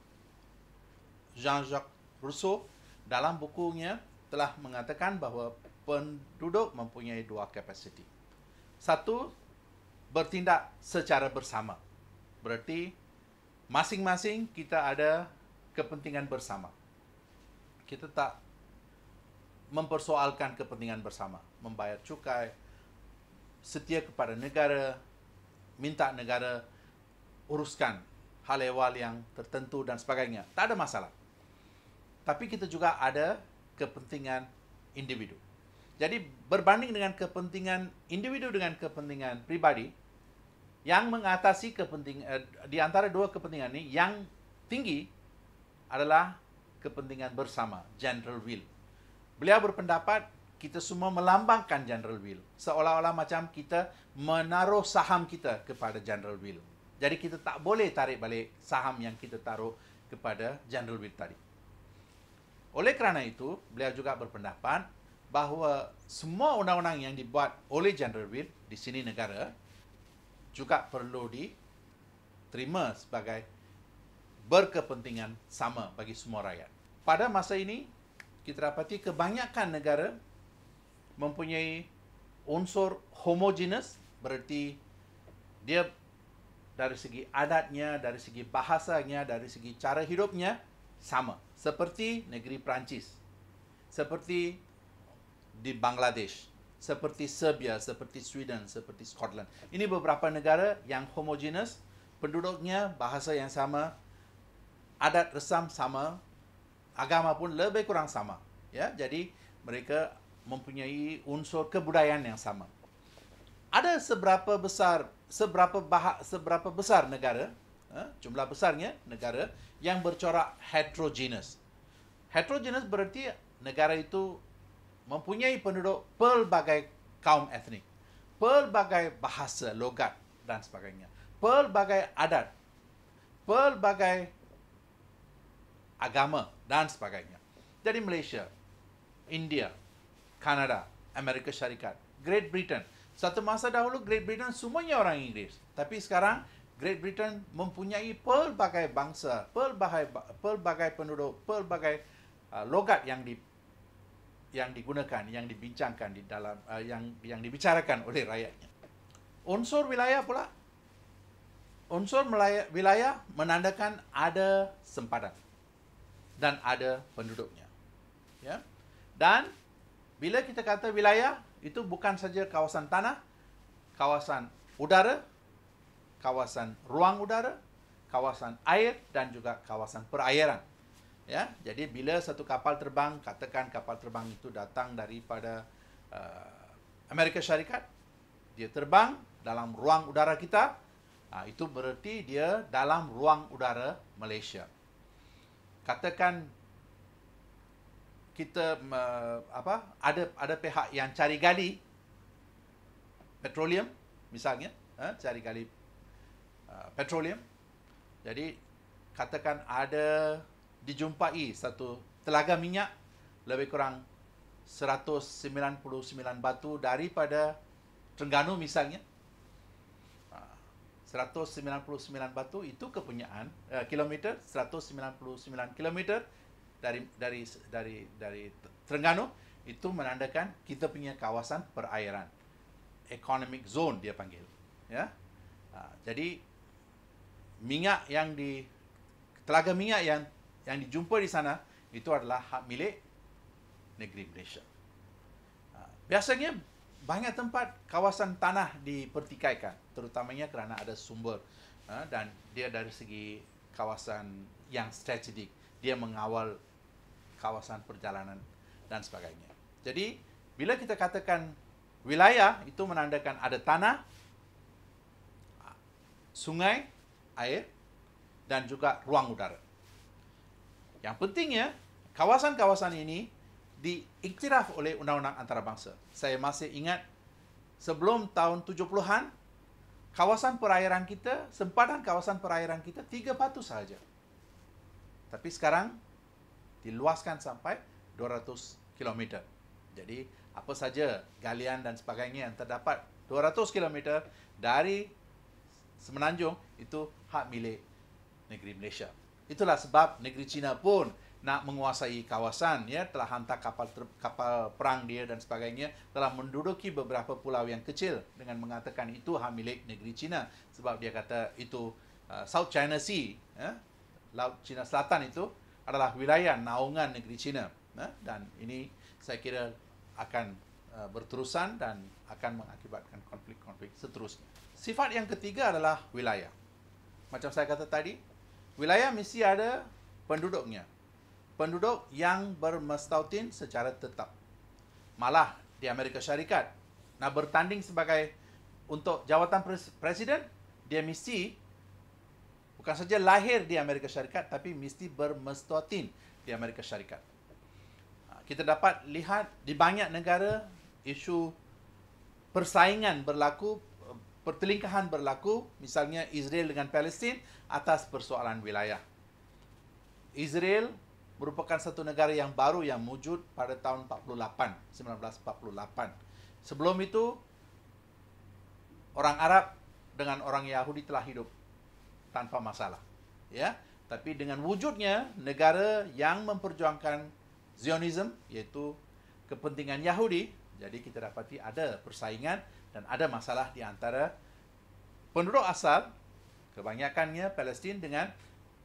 Jean-Jacques Rousseau dalam bukunya telah mengatakan bahawa penduduk mempunyai dua kapasiti. Satu, bertindak secara bersama. Berarti masing-masing kita ada kepentingan bersama. Kita tak mempersoalkan kepentingan bersama, membayar cukai, setia kepada negara, minta negara uruskan hal ehwal yang tertentu dan sebagainya. Tak ada masalah. Tapi kita juga ada kepentingan individu. Jadi berbanding dengan kepentingan individu dengan kepentingan pribadi, yang mengatasi kepentingan eh, di antara dua kepentingan ini yang tinggi adalah kepentingan bersama general will. Beliau berpendapat kita semua melambangkan general will seolah-olah macam kita menaruh saham kita kepada general will. Jadi kita tak boleh tarik balik saham yang kita taruh kepada general will tadi. Oleh kerana itu, beliau juga berpendapat bahawa semua undang-undang yang dibuat oleh general will di sini negara juga perlu diterima sebagai berkepentingan sama bagi semua rakyat. Pada masa ini, kita dapati kebanyakan negara mempunyai unsur homogenus, bererti dia dari segi adatnya, dari segi bahasanya, dari segi cara hidupnya, sama. Seperti negeri Perancis. Seperti di Bangladesh seperti Serbia, seperti Sweden, seperti Scotland. Ini beberapa negara yang homogenous, penduduknya bahasa yang sama, adat resam sama, agama pun lebih kurang sama. Ya, jadi mereka mempunyai unsur kebudayaan yang sama. Ada seberapa besar seberapa bah seberapa besar negara ha, jumlah besarnya negara yang bercorak heterogeneous. Heterogeneous berarti negara itu mempunyai penduduk pelbagai kaum etnik, pelbagai bahasa, logat dan sebagainya, pelbagai adat, pelbagai agama dan sebagainya. Jadi Malaysia, India, Kanada, Amerika Syarikat, Great Britain. Satu masa dahulu Great Britain semuanya orang Inggeris. Tapi sekarang Great Britain mempunyai pelbagai bangsa, pelbagai pelbagai penduduk, pelbagai uh, logat yang di yang digunakan, yang dibincangkan di dalam uh, yang yang dibicarakan oleh rakyatnya. Unsur wilayah pula. Unsur melaya wilayah menandakan ada sempadan dan ada penduduknya. Ya. Dan bila kita kata wilayah itu bukan saja kawasan tanah, kawasan udara, kawasan ruang udara, kawasan air dan juga kawasan perairan ya jadi bila satu kapal terbang katakan kapal terbang itu datang daripada uh, Amerika Syarikat dia terbang dalam ruang udara kita uh, itu bererti dia dalam ruang udara Malaysia katakan kita uh, apa ada ada pihak yang cari gali petroleum misalnya eh, cari gali uh, petroleum jadi katakan ada dijumpai satu telaga minyak lebih kurang 199 batu daripada Terengganu misalnya. 199 ha, batu itu kepunyaan uh, kilometer 199 kilometer dari dari dari dari Terengganu itu menandakan kita punya kawasan perairan economic zone dia panggil ya ha, jadi minyak yang di telaga minyak yang yang dijumpa di sana itu adalah hak milik negeri Malaysia. Ha, biasanya banyak tempat kawasan tanah dipertikaikan terutamanya kerana ada sumber ha, dan dia dari segi kawasan yang strategik dia mengawal kawasan perjalanan dan sebagainya. Jadi bila kita katakan wilayah itu menandakan ada tanah, sungai, air dan juga ruang udara. Yang pentingnya, kawasan-kawasan ini diiktiraf oleh undang-undang antarabangsa. Saya masih ingat sebelum tahun 70-an, kawasan perairan kita, sempadan kawasan perairan kita tiga batu sahaja. Tapi sekarang diluaskan sampai 200 km. Jadi apa saja galian dan sebagainya yang terdapat 200 km dari semenanjung itu hak milik negeri Malaysia. Itulah sebab negeri China pun nak menguasai kawasan ya telah hantar kapal ter- kapal perang dia dan sebagainya telah menduduki beberapa pulau yang kecil dengan mengatakan itu hak milik negeri China sebab dia kata itu uh, South China Sea ya laut China Selatan itu adalah wilayah naungan negeri China ya? dan ini saya kira akan uh, berterusan dan akan mengakibatkan konflik-konflik seterusnya sifat yang ketiga adalah wilayah macam saya kata tadi Wilayah mesti ada penduduknya. Penduduk yang bermestautin secara tetap. Malah di Amerika Syarikat nak bertanding sebagai untuk jawatan presiden, dia mesti bukan saja lahir di Amerika Syarikat tapi mesti bermestautin di Amerika Syarikat. Ha, kita dapat lihat di banyak negara isu persaingan berlaku, pertelingkahan berlaku, misalnya Israel dengan Palestin, atas persoalan wilayah. Israel merupakan satu negara yang baru yang wujud pada tahun 48, 1948. Sebelum itu, orang Arab dengan orang Yahudi telah hidup tanpa masalah. Ya, tapi dengan wujudnya negara yang memperjuangkan Zionisme iaitu kepentingan Yahudi, jadi kita dapati ada persaingan dan ada masalah di antara penduduk asal Kebanyakannya Palestin dengan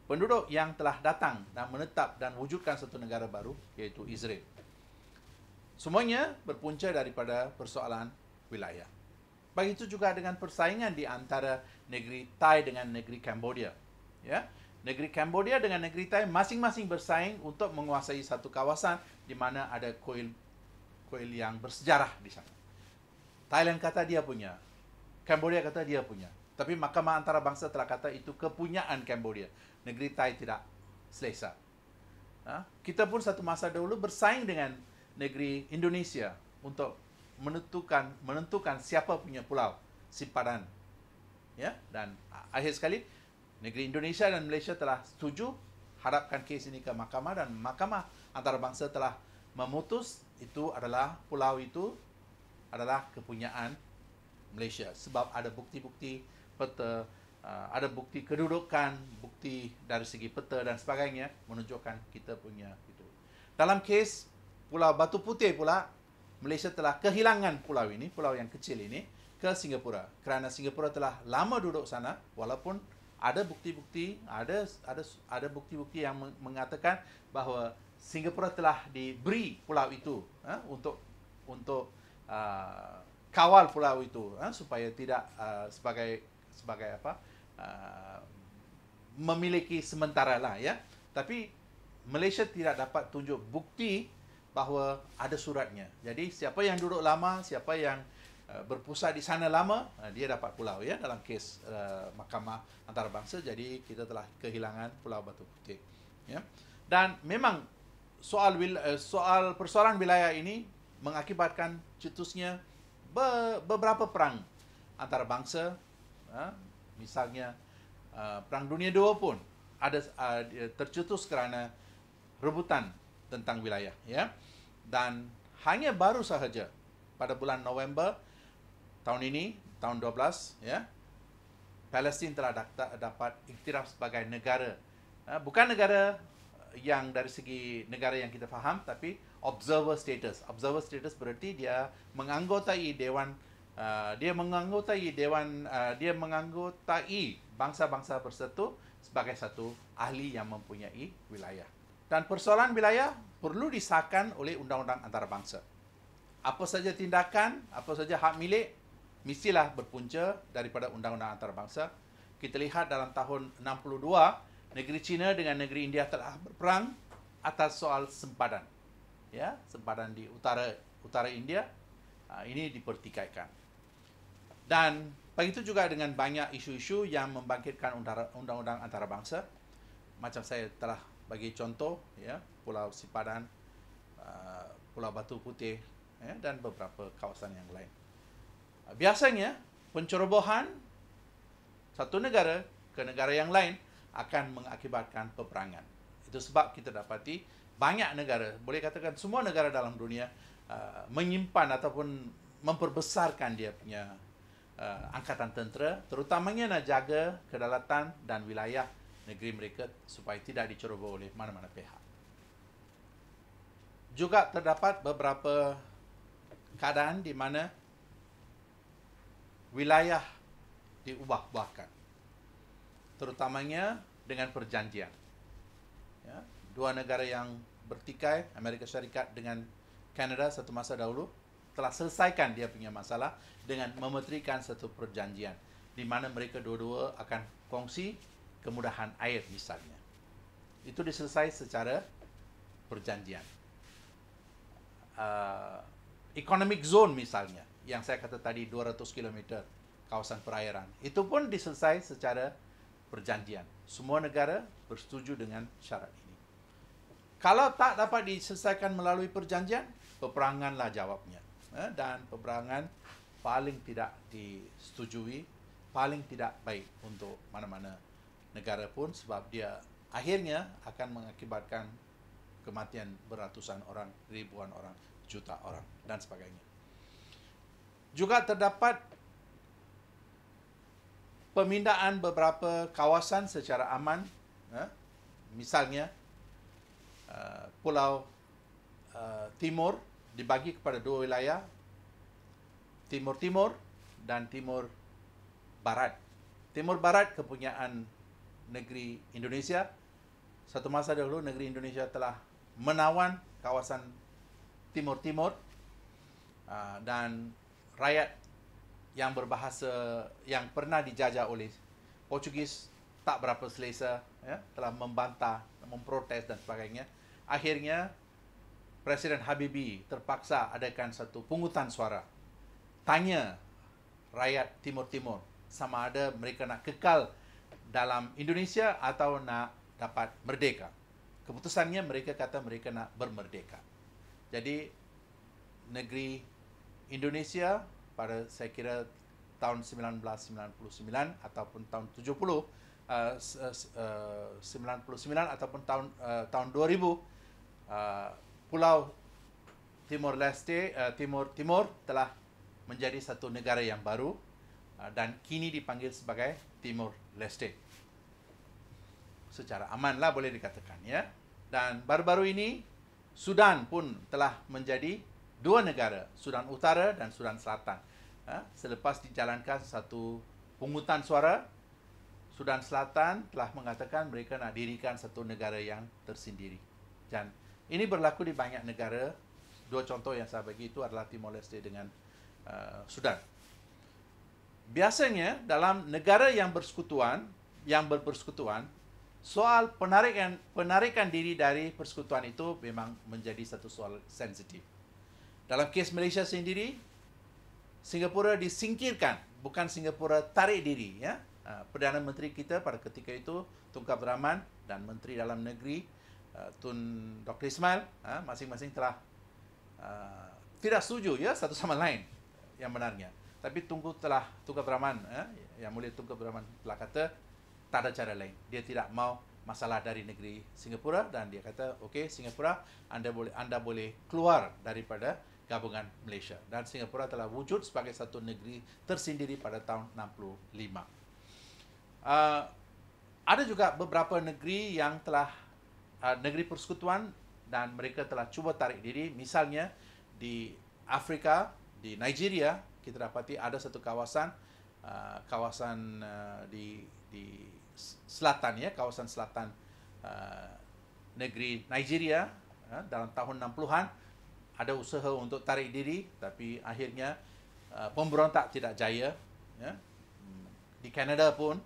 penduduk yang telah datang dan menetap dan wujudkan satu negara baru iaitu Israel. Semuanya berpunca daripada persoalan wilayah. Bagi itu juga dengan persaingan di antara negeri Thai dengan negeri Cambodia. Ya, negeri Cambodia dengan negeri Thai masing-masing bersaing untuk menguasai satu kawasan di mana ada kuil kuil yang bersejarah di sana. Thailand kata dia punya, Cambodia kata dia punya. Tapi Mahkamah Antarabangsa telah kata itu kepunyaan Cambodia. Negeri Thai tidak selesa. Ha? Kita pun satu masa dahulu bersaing dengan negeri Indonesia untuk menentukan menentukan siapa punya pulau simpanan. Ya, dan akhir sekali negeri Indonesia dan Malaysia telah setuju harapkan kes ini ke mahkamah dan mahkamah antarabangsa telah memutus itu adalah pulau itu adalah kepunyaan Malaysia sebab ada bukti-bukti peta uh, ada bukti kedudukan bukti dari segi peta dan sebagainya menunjukkan kita punya itu dalam kes pulau batu putih pula Malaysia telah kehilangan pulau ini pulau yang kecil ini ke Singapura kerana Singapura telah lama duduk sana walaupun ada bukti-bukti ada ada ada bukti-bukti yang mengatakan bahawa Singapura telah diberi pulau itu eh, untuk untuk uh, kawal pulau itu eh, supaya tidak uh, sebagai sebagai apa uh, memiliki sementara lah ya tapi Malaysia tidak dapat tunjuk bukti bahawa ada suratnya jadi siapa yang duduk lama siapa yang uh, berpusat di sana lama uh, dia dapat pulau ya dalam kes uh, mahkamah antarabangsa jadi kita telah kehilangan pulau batu putih ya dan memang soal wil- uh, soal persoalan wilayah ini mengakibatkan cetusnya beberapa perang antarabangsa Ha? Misalnya uh, Perang Dunia II pun ada uh, tercetus kerana rebutan tentang wilayah ya. Dan hanya baru sahaja pada bulan November tahun ini tahun 12 ya Palestin telah dapat iktiraf sebagai negara. Ha? Bukan negara yang dari segi negara yang kita faham tapi observer status. Observer status berarti dia menganggotai Dewan uh, dia menganggotai dewan uh, dia menganggotai bangsa-bangsa bersatu sebagai satu ahli yang mempunyai wilayah. Dan persoalan wilayah perlu disahkan oleh undang-undang antarabangsa. Apa saja tindakan, apa saja hak milik mestilah berpunca daripada undang-undang antarabangsa. Kita lihat dalam tahun 62, negeri China dengan negeri India telah berperang atas soal sempadan. Ya, sempadan di utara utara India ah, ini dipertikaikan. Dan begitu juga dengan banyak isu-isu yang membangkitkan undang-undang antarabangsa. Macam saya telah bagi contoh, ya, Pulau Sipadan, uh, Pulau Batu Putih ya, dan beberapa kawasan yang lain. Uh, biasanya, pencerobohan satu negara ke negara yang lain akan mengakibatkan peperangan. Itu sebab kita dapati banyak negara, boleh katakan semua negara dalam dunia uh, menyimpan ataupun memperbesarkan dia punya uh, angkatan tentera terutamanya nak jaga kedaulatan dan wilayah negeri mereka supaya tidak diceroboh oleh mana-mana pihak. Juga terdapat beberapa keadaan di mana wilayah diubah-ubahkan. Terutamanya dengan perjanjian. Ya, dua negara yang bertikai, Amerika Syarikat dengan Kanada satu masa dahulu telah selesaikan dia punya masalah dengan memetrikan satu perjanjian di mana mereka dua-dua akan kongsi kemudahan air misalnya. Itu diselesai secara perjanjian. Uh, economic zone misalnya yang saya kata tadi 200 km kawasan perairan itu pun diselesai secara perjanjian. Semua negara bersetuju dengan syarat ini. Kalau tak dapat diselesaikan melalui perjanjian, peperanganlah jawabnya eh, dan peperangan paling tidak disetujui paling tidak baik untuk mana-mana negara pun sebab dia akhirnya akan mengakibatkan kematian beratusan orang, ribuan orang, juta orang dan sebagainya. Juga terdapat pemindahan beberapa kawasan secara aman, eh, misalnya uh, Pulau uh, Timur, dibagi kepada dua wilayah timur-timur dan timur barat. Timur barat kepunyaan negeri Indonesia. Satu masa dahulu negeri Indonesia telah menawan kawasan timur-timur ah, dan rakyat yang berbahasa yang pernah dijajah oleh Portugis tak berapa selesa ya, telah membantah, memprotes dan sebagainya. Akhirnya Presiden Habibie terpaksa adakan satu pungutan suara. Tanya rakyat Timur-Timur sama ada mereka nak kekal dalam Indonesia atau nak dapat merdeka. Keputusannya mereka kata mereka nak bermerdeka. Jadi negeri Indonesia pada saya kira tahun 1999 ataupun tahun 70 uh, uh, uh, 99 ataupun tahun uh, tahun 2000 uh, Pulau Timor Leste, uh, eh, Timor Timor telah menjadi satu negara yang baru uh, dan kini dipanggil sebagai Timor Leste. Secara amanlah boleh dikatakan ya. Dan baru-baru ini Sudan pun telah menjadi dua negara, Sudan Utara dan Sudan Selatan. Uh, selepas dijalankan satu pungutan suara, Sudan Selatan telah mengatakan mereka nak dirikan satu negara yang tersendiri. Dan ini berlaku di banyak negara. Dua contoh yang saya bagi itu adalah Timor Leste dengan uh, Sudan. Biasanya dalam negara yang bersekutuan, yang berpersekutuan, soal penarikan penarikan diri dari persekutuan itu memang menjadi satu soal sensitif. Dalam kes Malaysia sendiri, Singapura disingkirkan, bukan Singapura tarik diri ya. Uh, Perdana Menteri kita pada ketika itu Tunku Abdul Rahman dan Menteri Dalam Negeri Ah, Tun Dr. Ismail ah, masing-masing telah ah, tidak setuju ya satu sama lain yang benarnya. Tapi Tunggu telah Tunggu Abdurrahman yang mulia Tunggu Abdurrahman telah kata tak ada cara lain. Dia tidak mau masalah dari negeri Singapura dan dia kata okey Singapura anda boleh anda boleh keluar daripada gabungan Malaysia dan Singapura telah wujud sebagai satu negeri tersendiri pada tahun 65. Uh, ada juga beberapa negeri yang telah Uh, negeri persekutuan dan mereka telah cuba tarik diri misalnya di Afrika di Nigeria kita dapati ada satu kawasan uh, kawasan uh, di di selatan ya kawasan selatan uh, negeri Nigeria uh, dalam tahun 60-an ada usaha untuk tarik diri tapi akhirnya uh, pemberontak tidak jaya ya hmm, di Kanada pun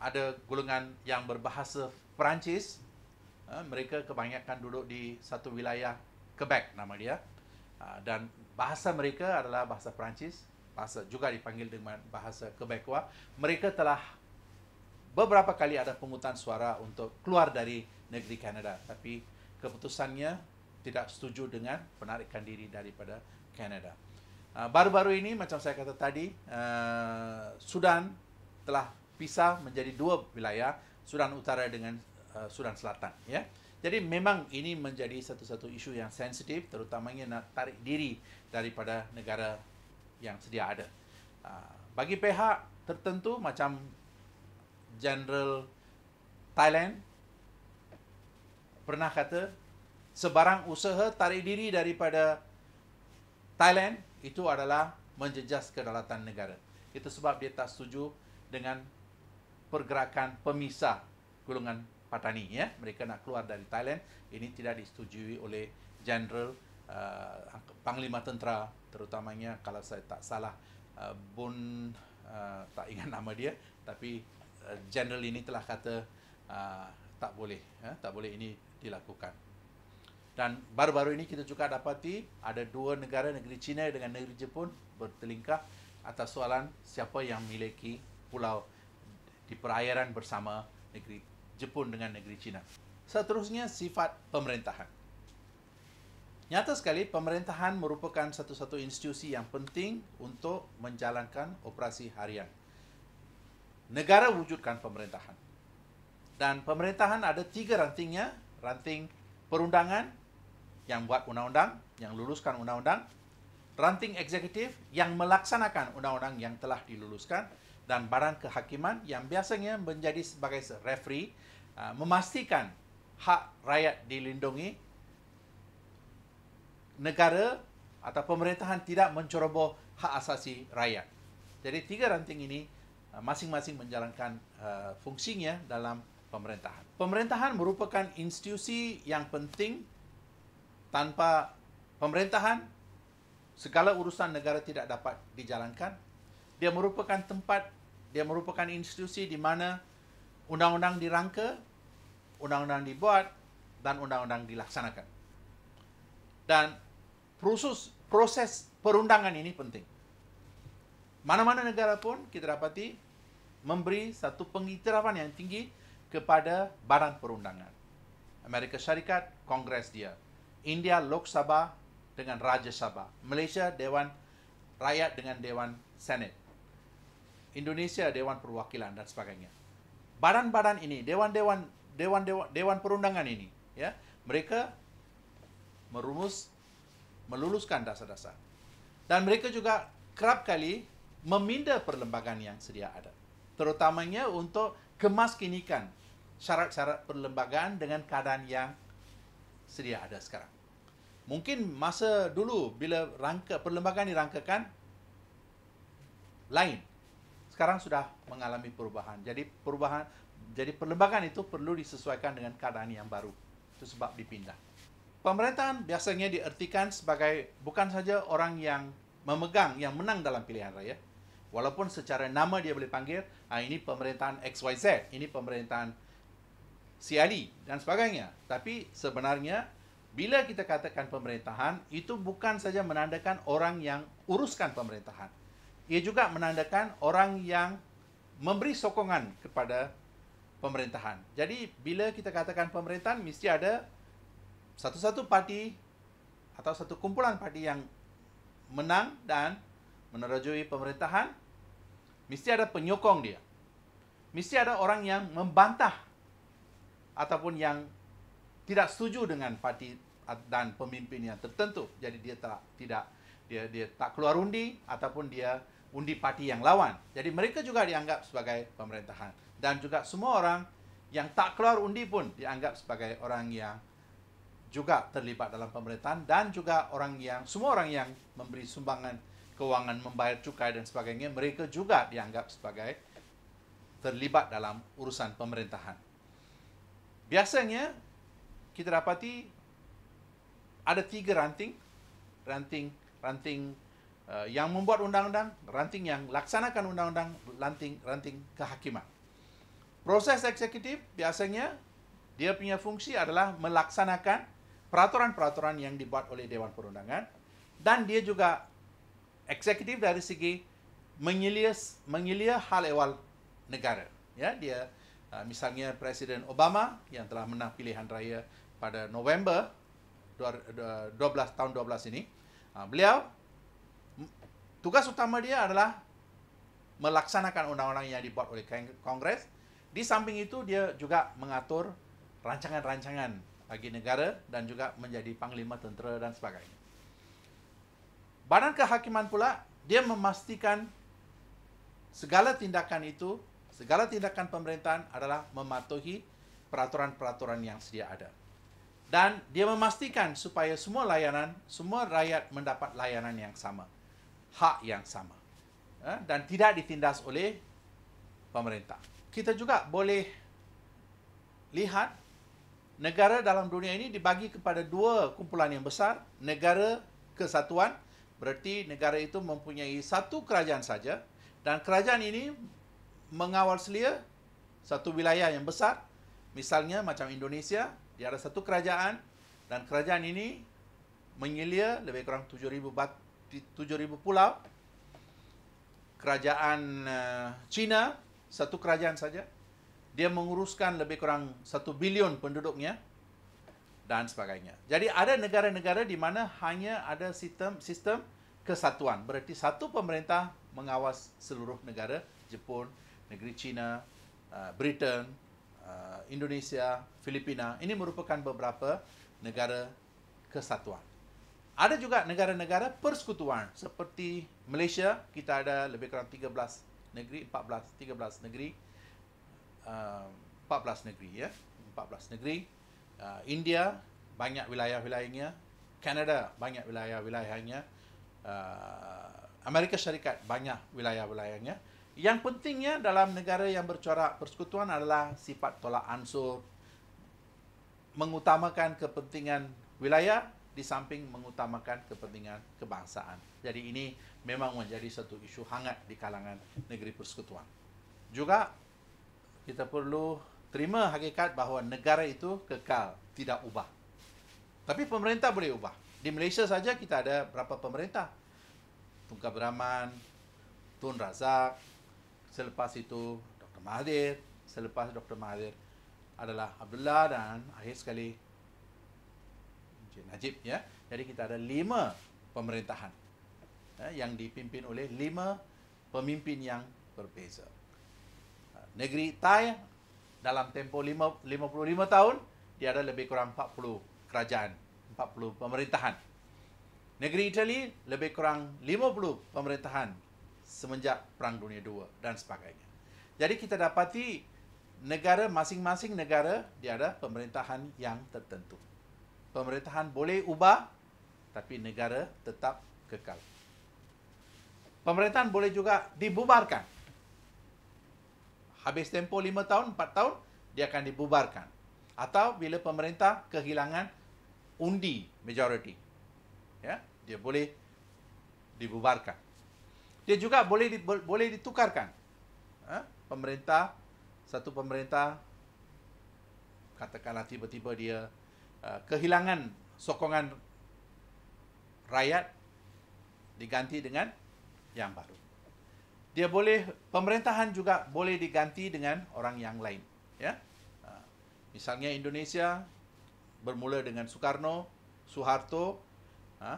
ada golongan yang berbahasa Perancis Ah, mereka kebanyakan duduk di satu wilayah Quebec nama dia ah, dan bahasa mereka adalah bahasa Perancis bahasa juga dipanggil dengan bahasa Quebecois mereka telah beberapa kali ada pemutusan suara untuk keluar dari negeri Kanada tapi keputusannya tidak setuju dengan penarikan diri daripada Kanada ah, baru-baru ini macam saya kata tadi Sudan telah pisah menjadi dua wilayah Sudan Utara dengan Uh, Sudan Selatan ya. Jadi memang ini menjadi satu-satu isu yang sensitif terutamanya nak tarik diri daripada negara yang sedia ada. Uh, bagi pihak tertentu macam General Thailand pernah kata sebarang usaha tarik diri daripada Thailand itu adalah menjejas kedaulatan negara. Itu sebab dia tak setuju dengan pergerakan pemisah golongan Patani ya mereka nak keluar dari Thailand ini tidak disetujui oleh general uh, panglima tentera terutamanya kalau saya tak salah uh, Bun uh, tak ingat nama dia tapi uh, general ini telah kata uh, tak boleh ya tak boleh ini dilakukan dan baru-baru ini kita juga dapati ada dua negara negeri China dengan negeri Jepun bertelingkah atas soalan siapa yang memiliki pulau di perairan bersama negeri Jepun dengan negeri China. Seterusnya, sifat pemerintahan. Nyata sekali, pemerintahan merupakan satu-satu institusi yang penting untuk menjalankan operasi harian. Negara wujudkan pemerintahan. Dan pemerintahan ada tiga rantingnya. Ranting perundangan yang buat undang-undang, yang luluskan undang-undang. Ranting eksekutif yang melaksanakan undang-undang yang telah diluluskan dan barang kehakiman yang biasanya menjadi sebagai referee uh, memastikan hak rakyat dilindungi negara atau pemerintahan tidak menceroboh hak asasi rakyat. Jadi tiga ranting ini uh, masing-masing menjalankan uh, fungsinya dalam pemerintahan. Pemerintahan merupakan institusi yang penting tanpa pemerintahan segala urusan negara tidak dapat dijalankan dia merupakan tempat, dia merupakan institusi di mana undang-undang dirangka, undang-undang dibuat dan undang-undang dilaksanakan. Dan proses proses perundangan ini penting. Mana-mana negara pun kita dapati memberi satu pengiktirafan yang tinggi kepada badan perundangan. Amerika Syarikat, Kongres dia. India, Lok Sabha dengan Raja Sabha. Malaysia, Dewan Rakyat dengan Dewan Senat. Indonesia Dewan Perwakilan dan sebagainya. Badan-badan ini, dewan-dewan dewan-dewan dewan perundangan ini, ya, mereka merumus meluluskan dasar-dasar. Dan mereka juga kerap kali meminda perlembagaan yang sedia ada. Terutamanya untuk kemaskinikan syarat-syarat perlembagaan dengan keadaan yang sedia ada sekarang. Mungkin masa dulu bila rangka perlembagaan dirangkakan lain sekarang sudah mengalami perubahan. Jadi perubahan jadi perlembagaan itu perlu disesuaikan dengan keadaan yang baru. Itu sebab dipindah. Pemerintahan biasanya diertikan sebagai bukan saja orang yang memegang, yang menang dalam pilihan raya. Walaupun secara nama dia boleh panggil, ah, ini pemerintahan XYZ, ini pemerintahan si Ali dan sebagainya. Tapi sebenarnya bila kita katakan pemerintahan, itu bukan saja menandakan orang yang uruskan pemerintahan ia juga menandakan orang yang memberi sokongan kepada pemerintahan. Jadi bila kita katakan pemerintahan mesti ada satu-satu parti atau satu kumpulan parti yang menang dan menerajui pemerintahan mesti ada penyokong dia. Mesti ada orang yang membantah ataupun yang tidak setuju dengan parti dan pemimpin yang tertentu. Jadi dia tak tidak dia dia tak keluar undi ataupun dia undi parti yang lawan. Jadi mereka juga dianggap sebagai pemerintahan. Dan juga semua orang yang tak keluar undi pun dianggap sebagai orang yang juga terlibat dalam pemerintahan dan juga orang yang semua orang yang memberi sumbangan kewangan membayar cukai dan sebagainya mereka juga dianggap sebagai terlibat dalam urusan pemerintahan. Biasanya kita dapati ada tiga ranting ranting ranting Uh, yang membuat undang-undang, ranting yang laksanakan undang-undang, ranting, ranting kehakiman. Proses eksekutif biasanya dia punya fungsi adalah melaksanakan peraturan-peraturan yang dibuat oleh Dewan Perundangan dan dia juga eksekutif dari segi menyelia, menyelia hal ehwal negara. Ya, dia uh, misalnya Presiden Obama yang telah menang pilihan raya pada November 12 tahun 12 ini, uh, beliau Tugas utama dia adalah melaksanakan undang-undang yang dibuat oleh Kongres. Di samping itu, dia juga mengatur rancangan-rancangan bagi negara dan juga menjadi panglima tentera dan sebagainya. Badan kehakiman pula, dia memastikan segala tindakan itu, segala tindakan pemerintahan adalah mematuhi peraturan-peraturan yang sedia ada. Dan dia memastikan supaya semua layanan, semua rakyat mendapat layanan yang sama hak yang sama ha? dan tidak ditindas oleh pemerintah. Kita juga boleh lihat negara dalam dunia ini dibagi kepada dua kumpulan yang besar, negara kesatuan, berarti negara itu mempunyai satu kerajaan saja dan kerajaan ini mengawal selia satu wilayah yang besar, misalnya macam Indonesia, dia ada satu kerajaan dan kerajaan ini menyelia lebih kurang 7,000 batu 7000 pulau. Kerajaan uh, eh, China, satu kerajaan saja. Dia menguruskan lebih kurang 1 bilion penduduknya dan sebagainya. Jadi ada negara-negara di mana hanya ada sistem sistem kesatuan. Berarti satu pemerintah mengawas seluruh negara, Jepun, negeri China, uh, eh, Britain, eh, Indonesia, Filipina, ini merupakan beberapa negara kesatuan. Ada juga negara-negara persekutuan seperti Malaysia, kita ada lebih kurang 13 negeri, 14, 13 negeri, uh, ehm, 14 negeri ya, yeah? 14 negeri. Uh, India, banyak wilayah-wilayahnya. Kanada, banyak wilayah-wilayahnya. Uh, Amerika Syarikat, banyak wilayah-wilayahnya. Yang pentingnya dalam negara yang bercorak persekutuan adalah sifat tolak ansur, mengutamakan kepentingan wilayah di samping mengutamakan kepentingan kebangsaan. Jadi ini memang menjadi satu isu hangat di kalangan negeri persekutuan. Juga kita perlu terima hakikat bahawa negara itu kekal, tidak ubah. Tapi pemerintah boleh ubah. Di Malaysia saja kita ada berapa pemerintah? Tun Brahman, Tun Razak, selepas itu Dr. Mahathir, selepas Dr. Mahathir adalah Abdullah dan akhir sekali okay, Najib ya jadi kita ada lima pemerintahan eh, yang dipimpin oleh lima pemimpin yang berbeza ha, negeri Thai dalam tempoh lima tahun dia ada lebih kurang empat puluh kerajaan empat puluh pemerintahan negeri Itali lebih kurang lima puluh pemerintahan semenjak perang dunia II dan sebagainya jadi kita dapati negara masing-masing negara dia ada pemerintahan yang tertentu pemerintahan boleh ubah tapi negara tetap kekal. Pemerintahan boleh juga dibubarkan. Habis tempoh lima tahun, empat tahun, dia akan dibubarkan. Atau bila pemerintah kehilangan undi majoriti. Ya, dia boleh dibubarkan. Dia juga boleh di, boleh ditukarkan. Ha? pemerintah satu pemerintah katakanlah tiba-tiba dia Uh, kehilangan sokongan rakyat diganti dengan yang baru. Dia boleh pemerintahan juga boleh diganti dengan orang yang lain, ya. Uh, misalnya Indonesia bermula dengan Soekarno, Soeharto, uh,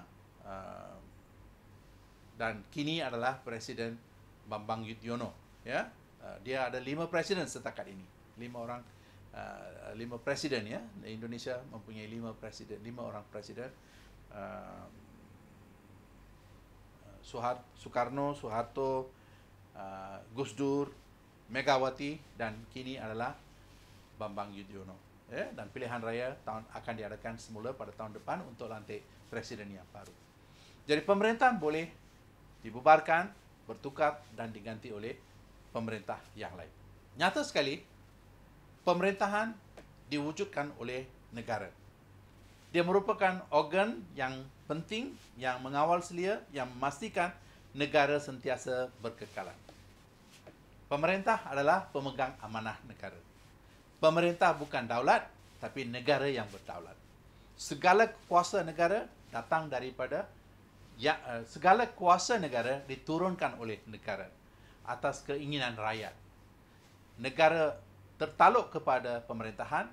dan kini adalah Presiden Bambang Yudhoyono. Ya, dia ada lima presiden setakat ini, lima orang Ah, lima presiden ya Indonesia mempunyai lima presiden lima orang presiden uh, Suhar Soekarno Soeharto uh, Gus Dur Megawati dan kini adalah Bambang Yudhoyono ya dan pilihan raya tahun akan diadakan semula pada tahun depan untuk lantik presiden yang baru jadi pemerintahan boleh dibubarkan bertukar dan diganti oleh pemerintah yang lain nyata sekali pemerintahan diwujudkan oleh negara. Dia merupakan organ yang penting yang mengawal selia yang memastikan negara sentiasa berkekalan. Pemerintah adalah pemegang amanah negara. Pemerintah bukan daulat tapi negara yang berdaulat. Segala kuasa negara datang daripada ya, eh, segala kuasa negara diturunkan oleh negara atas keinginan rakyat. Negara tertaluk kepada pemerintahan,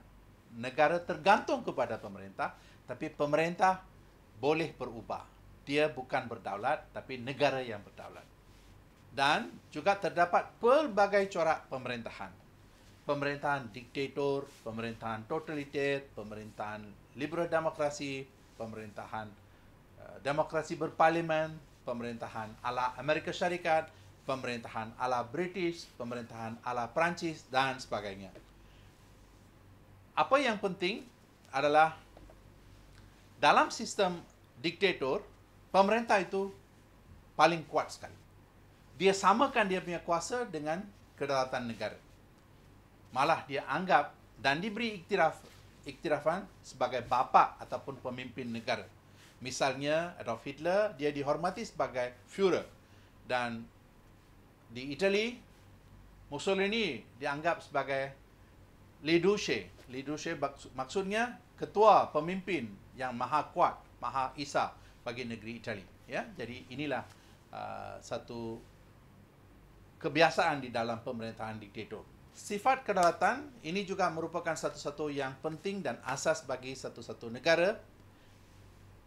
negara tergantung kepada pemerintah, tapi pemerintah boleh berubah. Dia bukan berdaulat, tapi negara yang berdaulat. Dan juga terdapat pelbagai corak pemerintahan. Pemerintahan diktator, pemerintahan totaliter, pemerintahan liberal demokrasi, pemerintahan uh, demokrasi berparlimen, pemerintahan ala Amerika Syarikat, pemerintahan ala British, pemerintahan ala Perancis dan sebagainya. Apa yang penting adalah dalam sistem diktator, pemerintah itu paling kuat sekali. Dia samakan dia punya kuasa dengan kedaulatan negara. Malah dia anggap dan diberi iktiraf iktirafan sebagai bapa ataupun pemimpin negara. Misalnya Adolf Hitler, dia dihormati sebagai Führer dan di Itali, Mussolini dianggap sebagai Liduce. Liduce maksudnya ketua pemimpin yang maha kuat, maha isa bagi negeri Itali. Ya, jadi inilah uh, satu kebiasaan di dalam pemerintahan diktator. Sifat kedaulatan ini juga merupakan satu-satu yang penting dan asas bagi satu-satu negara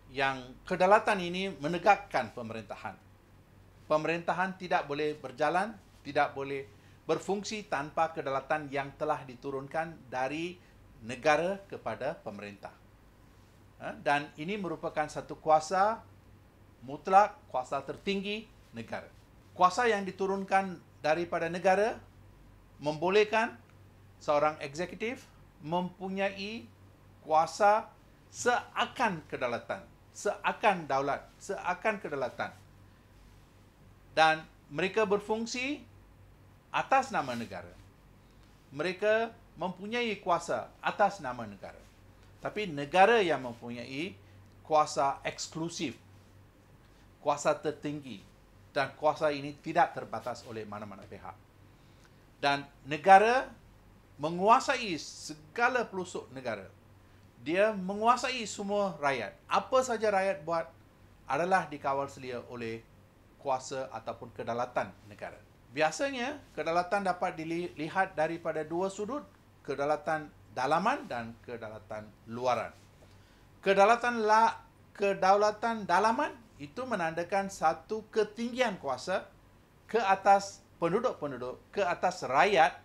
yang kedaulatan ini menegakkan pemerintahan pemerintahan tidak boleh berjalan, tidak boleh berfungsi tanpa kedaulatan yang telah diturunkan dari negara kepada pemerintah. Ha? Dan ini merupakan satu kuasa mutlak, kuasa tertinggi negara. Kuasa yang diturunkan daripada negara membolehkan seorang eksekutif mempunyai kuasa seakan kedaulatan, seakan daulat, seakan kedaulatan dan mereka berfungsi atas nama negara. Mereka mempunyai kuasa atas nama negara. Tapi negara yang mempunyai kuasa eksklusif, kuasa tertinggi dan kuasa ini tidak terbatas oleh mana-mana pihak. Dan negara menguasai segala pelusuk negara. Dia menguasai semua rakyat. Apa saja rakyat buat adalah dikawal selia oleh kuasa ataupun kedalatan negara. Biasanya, kedalatan dapat dilihat daripada dua sudut, kedalatan dalaman dan kedalatan luaran. Kedalatan la, kedaulatan dalaman itu menandakan satu ketinggian kuasa ke atas penduduk-penduduk, ke atas rakyat,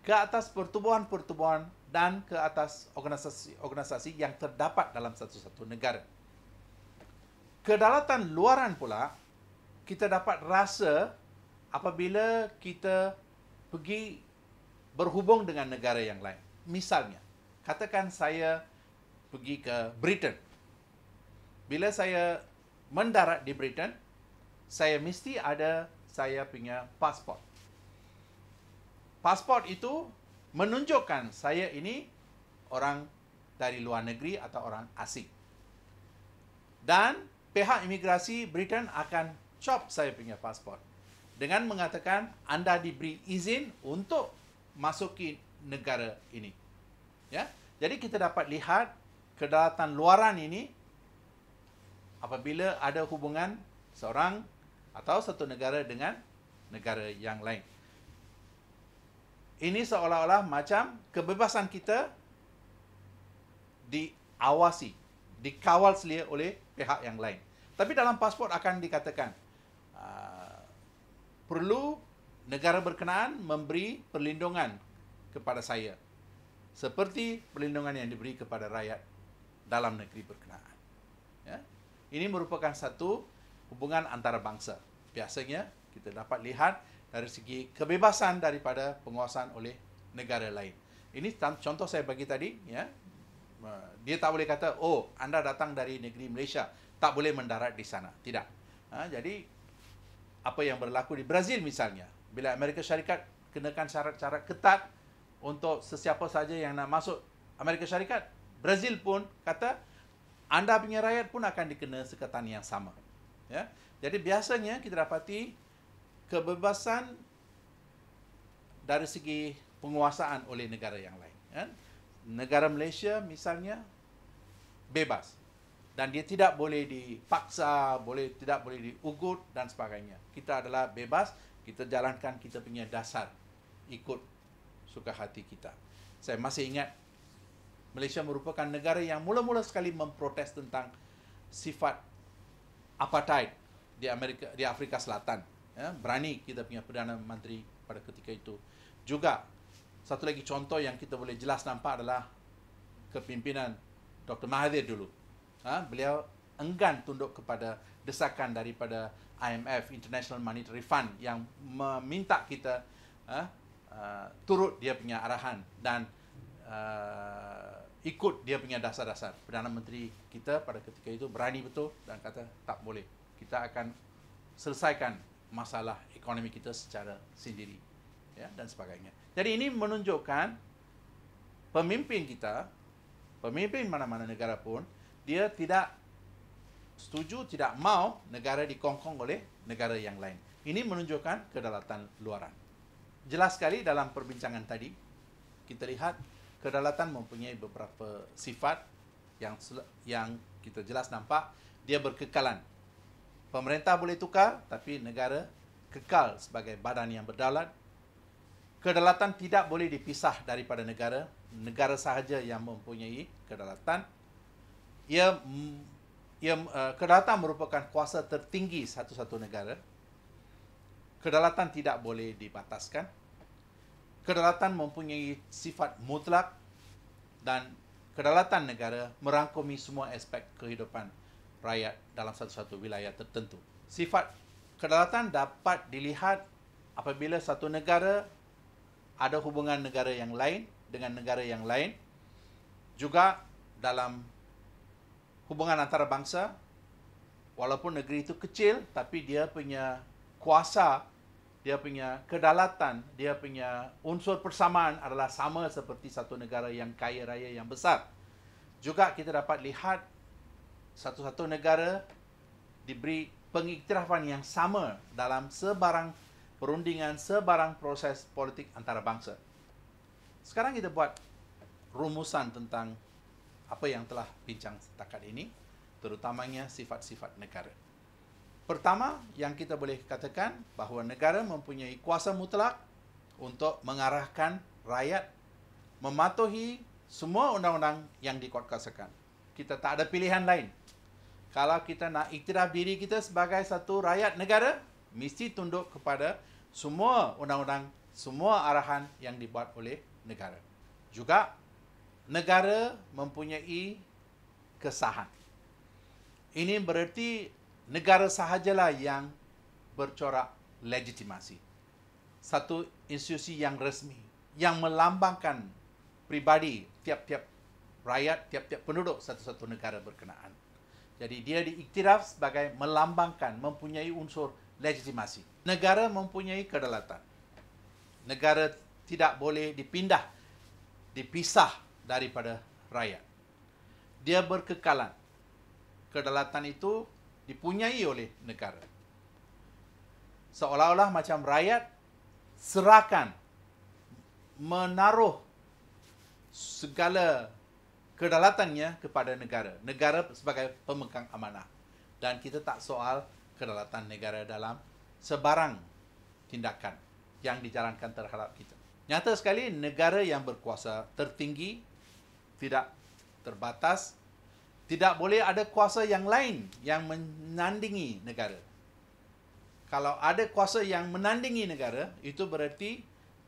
ke atas pertubuhan-pertubuhan dan ke atas organisasi-organisasi yang terdapat dalam satu-satu negara. Kedalatan luaran pula kita dapat rasa apabila kita pergi berhubung dengan negara yang lain. Misalnya, katakan saya pergi ke Britain. Bila saya mendarat di Britain, saya mesti ada saya punya pasport. Pasport itu menunjukkan saya ini orang dari luar negeri atau orang asing. Dan pihak imigrasi Britain akan chop saya punya pasport. Dengan mengatakan anda diberi izin untuk masuki negara ini. Ya. Jadi kita dapat lihat kedaulatan luaran ini apabila ada hubungan seorang atau satu negara dengan negara yang lain. Ini seolah-olah macam kebebasan kita diawasi, dikawal selia oleh pihak yang lain. Tapi dalam pasport akan dikatakan, perlu negara berkenaan memberi perlindungan kepada saya seperti perlindungan yang diberi kepada rakyat dalam negeri berkenaan. Ya. Ini merupakan satu hubungan antara bangsa. Biasanya kita dapat lihat dari segi kebebasan daripada penguasaan oleh negara lain. Ini contoh saya bagi tadi, ya. Dia tak boleh kata, oh anda datang dari negeri Malaysia, tak boleh mendarat di sana. Tidak. Ha, jadi apa yang berlaku di Brazil misalnya. Bila Amerika Syarikat kenakan syarat-syarat ketat untuk sesiapa saja yang nak masuk Amerika Syarikat, Brazil pun kata anda punya rakyat pun akan dikena sekatan yang sama. Ya? Jadi biasanya kita dapati kebebasan dari segi penguasaan oleh negara yang lain. Ya? Negara Malaysia misalnya bebas dan dia tidak boleh dipaksa, boleh tidak boleh diugut dan sebagainya. Kita adalah bebas, kita jalankan kita punya dasar ikut suka hati kita. Saya masih ingat Malaysia merupakan negara yang mula-mula sekali memprotes tentang sifat apartheid di Amerika di Afrika Selatan. Ya, berani kita punya perdana menteri pada ketika itu. Juga satu lagi contoh yang kita boleh jelas nampak adalah kepimpinan Dr. Mahathir dulu ha, beliau enggan tunduk kepada desakan daripada IMF International Monetary Fund yang meminta kita ha, uh, turut dia punya arahan dan uh, ikut dia punya dasar-dasar. Perdana Menteri kita pada ketika itu berani betul dan kata tak boleh. Kita akan selesaikan masalah ekonomi kita secara sendiri ya, dan sebagainya. Jadi ini menunjukkan pemimpin kita, pemimpin mana-mana negara pun, dia tidak setuju, tidak mau negara dikongkong oleh negara yang lain. Ini menunjukkan kedaulatan luaran. Jelas sekali dalam perbincangan tadi, kita lihat kedaulatan mempunyai beberapa sifat yang yang kita jelas nampak dia berkekalan. Pemerintah boleh tukar tapi negara kekal sebagai badan yang berdaulat. Kedaulatan tidak boleh dipisah daripada negara. Negara sahaja yang mempunyai kedaulatan ia ia uh, kedaulatan merupakan kuasa tertinggi satu-satu negara. Kedaulatan tidak boleh dibataskan. Kedaulatan mempunyai sifat mutlak dan kedaulatan negara merangkumi semua aspek kehidupan rakyat dalam satu-satu wilayah tertentu. Sifat kedaulatan dapat dilihat apabila satu negara ada hubungan negara yang lain dengan negara yang lain juga dalam hubungan antara bangsa walaupun negeri itu kecil tapi dia punya kuasa dia punya kedalatan dia punya unsur persamaan adalah sama seperti satu negara yang kaya raya yang besar juga kita dapat lihat satu-satu negara diberi pengiktirafan yang sama dalam sebarang perundingan sebarang proses politik antara bangsa sekarang kita buat rumusan tentang apa yang telah bincang setakat ini, terutamanya sifat-sifat negara. Pertama, yang kita boleh katakan bahawa negara mempunyai kuasa mutlak untuk mengarahkan rakyat mematuhi semua undang-undang yang dikuatkuasakan. Kita tak ada pilihan lain. Kalau kita nak iktiraf diri kita sebagai satu rakyat negara, mesti tunduk kepada semua undang-undang, semua arahan yang dibuat oleh negara. Juga negara mempunyai kesahan. Ini bererti negara sahajalah yang bercorak legitimasi. Satu institusi yang resmi, yang melambangkan pribadi tiap-tiap rakyat, tiap-tiap penduduk satu-satu negara berkenaan. Jadi dia diiktiraf sebagai melambangkan, mempunyai unsur legitimasi. Negara mempunyai kedaulatan. Negara tidak boleh dipindah, dipisah daripada rakyat. Dia berkekalan. Kedalatan itu dipunyai oleh negara. Seolah-olah macam rakyat serahkan menaruh segala kedalatannya kepada negara. Negara sebagai pemegang amanah. Dan kita tak soal kedalatan negara dalam sebarang tindakan yang dijalankan terhadap kita. Nyata sekali negara yang berkuasa tertinggi tidak terbatas. Tidak boleh ada kuasa yang lain yang menandingi negara. Kalau ada kuasa yang menandingi negara, itu berarti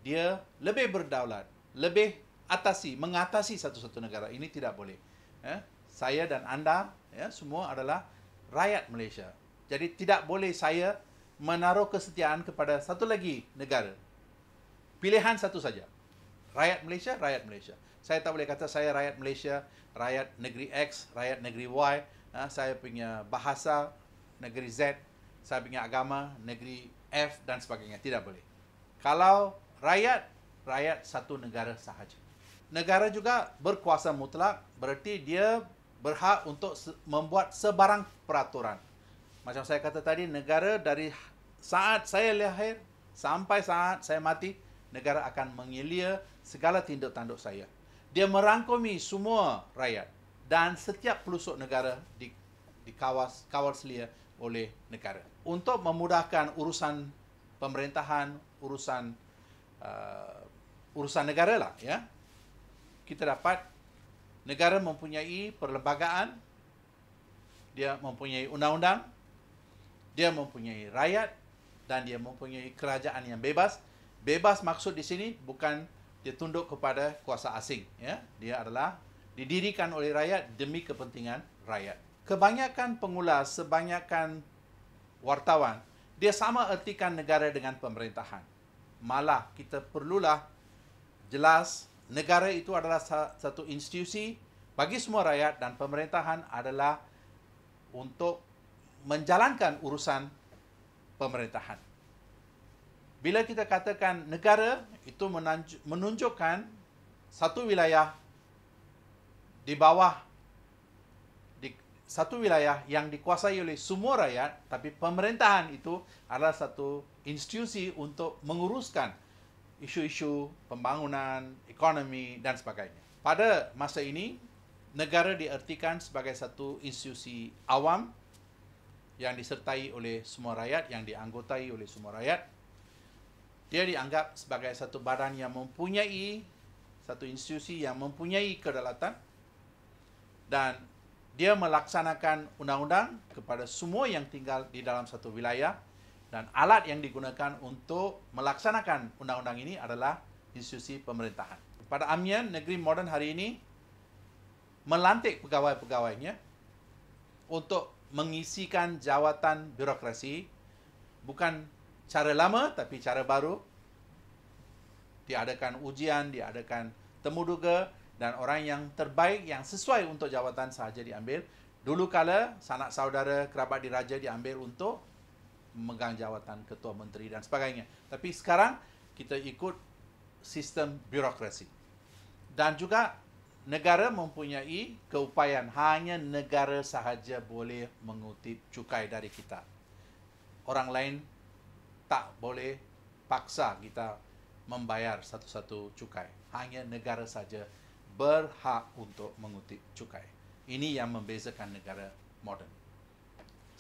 dia lebih berdaulat, lebih atasi, mengatasi satu-satu negara. Ini tidak boleh. Ya, saya dan anda ya, semua adalah rakyat Malaysia. Jadi tidak boleh saya menaruh kesetiaan kepada satu lagi negara. Pilihan satu saja. Rakyat Malaysia, rakyat Malaysia saya tak boleh kata saya rakyat Malaysia, rakyat negeri X, rakyat negeri Y. Ha, saya punya bahasa negeri Z, saya punya agama negeri F dan sebagainya. Tidak boleh. Kalau rakyat, rakyat satu negara sahaja. Negara juga berkuasa mutlak, bererti dia berhak untuk membuat sebarang peraturan. Macam saya kata tadi, negara dari saat saya lahir sampai saat saya mati, negara akan mengilia segala tindak tanduk saya dia merangkumi semua rakyat dan setiap pelosok negara di di kawas kawal selia oleh negara untuk memudahkan urusan pemerintahan urusan uh, urusan negara lah ya kita dapat negara mempunyai perlembagaan dia mempunyai undang-undang dia mempunyai rakyat dan dia mempunyai kerajaan yang bebas bebas maksud di sini bukan dia tunduk kepada kuasa asing ya dia adalah didirikan oleh rakyat demi kepentingan rakyat kebanyakan pengulas sebanyakkan wartawan dia sama ertikan negara dengan pemerintahan malah kita perlulah jelas negara itu adalah satu institusi bagi semua rakyat dan pemerintahan adalah untuk menjalankan urusan pemerintahan bila kita katakan negara itu menunjukkan satu wilayah di bawah di satu wilayah yang dikuasai oleh semua rakyat tapi pemerintahan itu adalah satu institusi untuk menguruskan isu-isu pembangunan, ekonomi dan sebagainya. Pada masa ini negara diartikan sebagai satu institusi awam yang disertai oleh semua rakyat yang dianggotai oleh semua rakyat dia dianggap sebagai satu badan yang mempunyai satu institusi yang mempunyai kedaulatan dan dia melaksanakan undang-undang kepada semua yang tinggal di dalam satu wilayah dan alat yang digunakan untuk melaksanakan undang-undang ini adalah institusi pemerintahan. Pada Amian, negeri moden hari ini melantik pegawai-pegawainya untuk mengisikan jawatan birokrasi bukan cara lama tapi cara baru. Diadakan ujian, diadakan temuduga dan orang yang terbaik yang sesuai untuk jawatan sahaja diambil. Dulu kala sanak saudara kerabat diraja diambil untuk memegang jawatan ketua menteri dan sebagainya. Tapi sekarang kita ikut sistem birokrasi. Dan juga negara mempunyai keupayaan hanya negara sahaja boleh mengutip cukai dari kita. Orang lain tak boleh paksa kita membayar satu-satu cukai. Hanya negara saja berhak untuk mengutip cukai. Ini yang membezakan negara moden.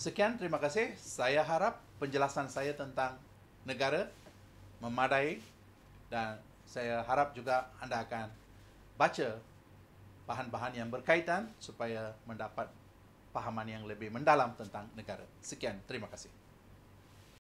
Sekian, terima kasih. Saya harap penjelasan saya tentang negara memadai dan saya harap juga anda akan baca bahan-bahan yang berkaitan supaya mendapat pahaman yang lebih mendalam tentang negara. Sekian, terima kasih.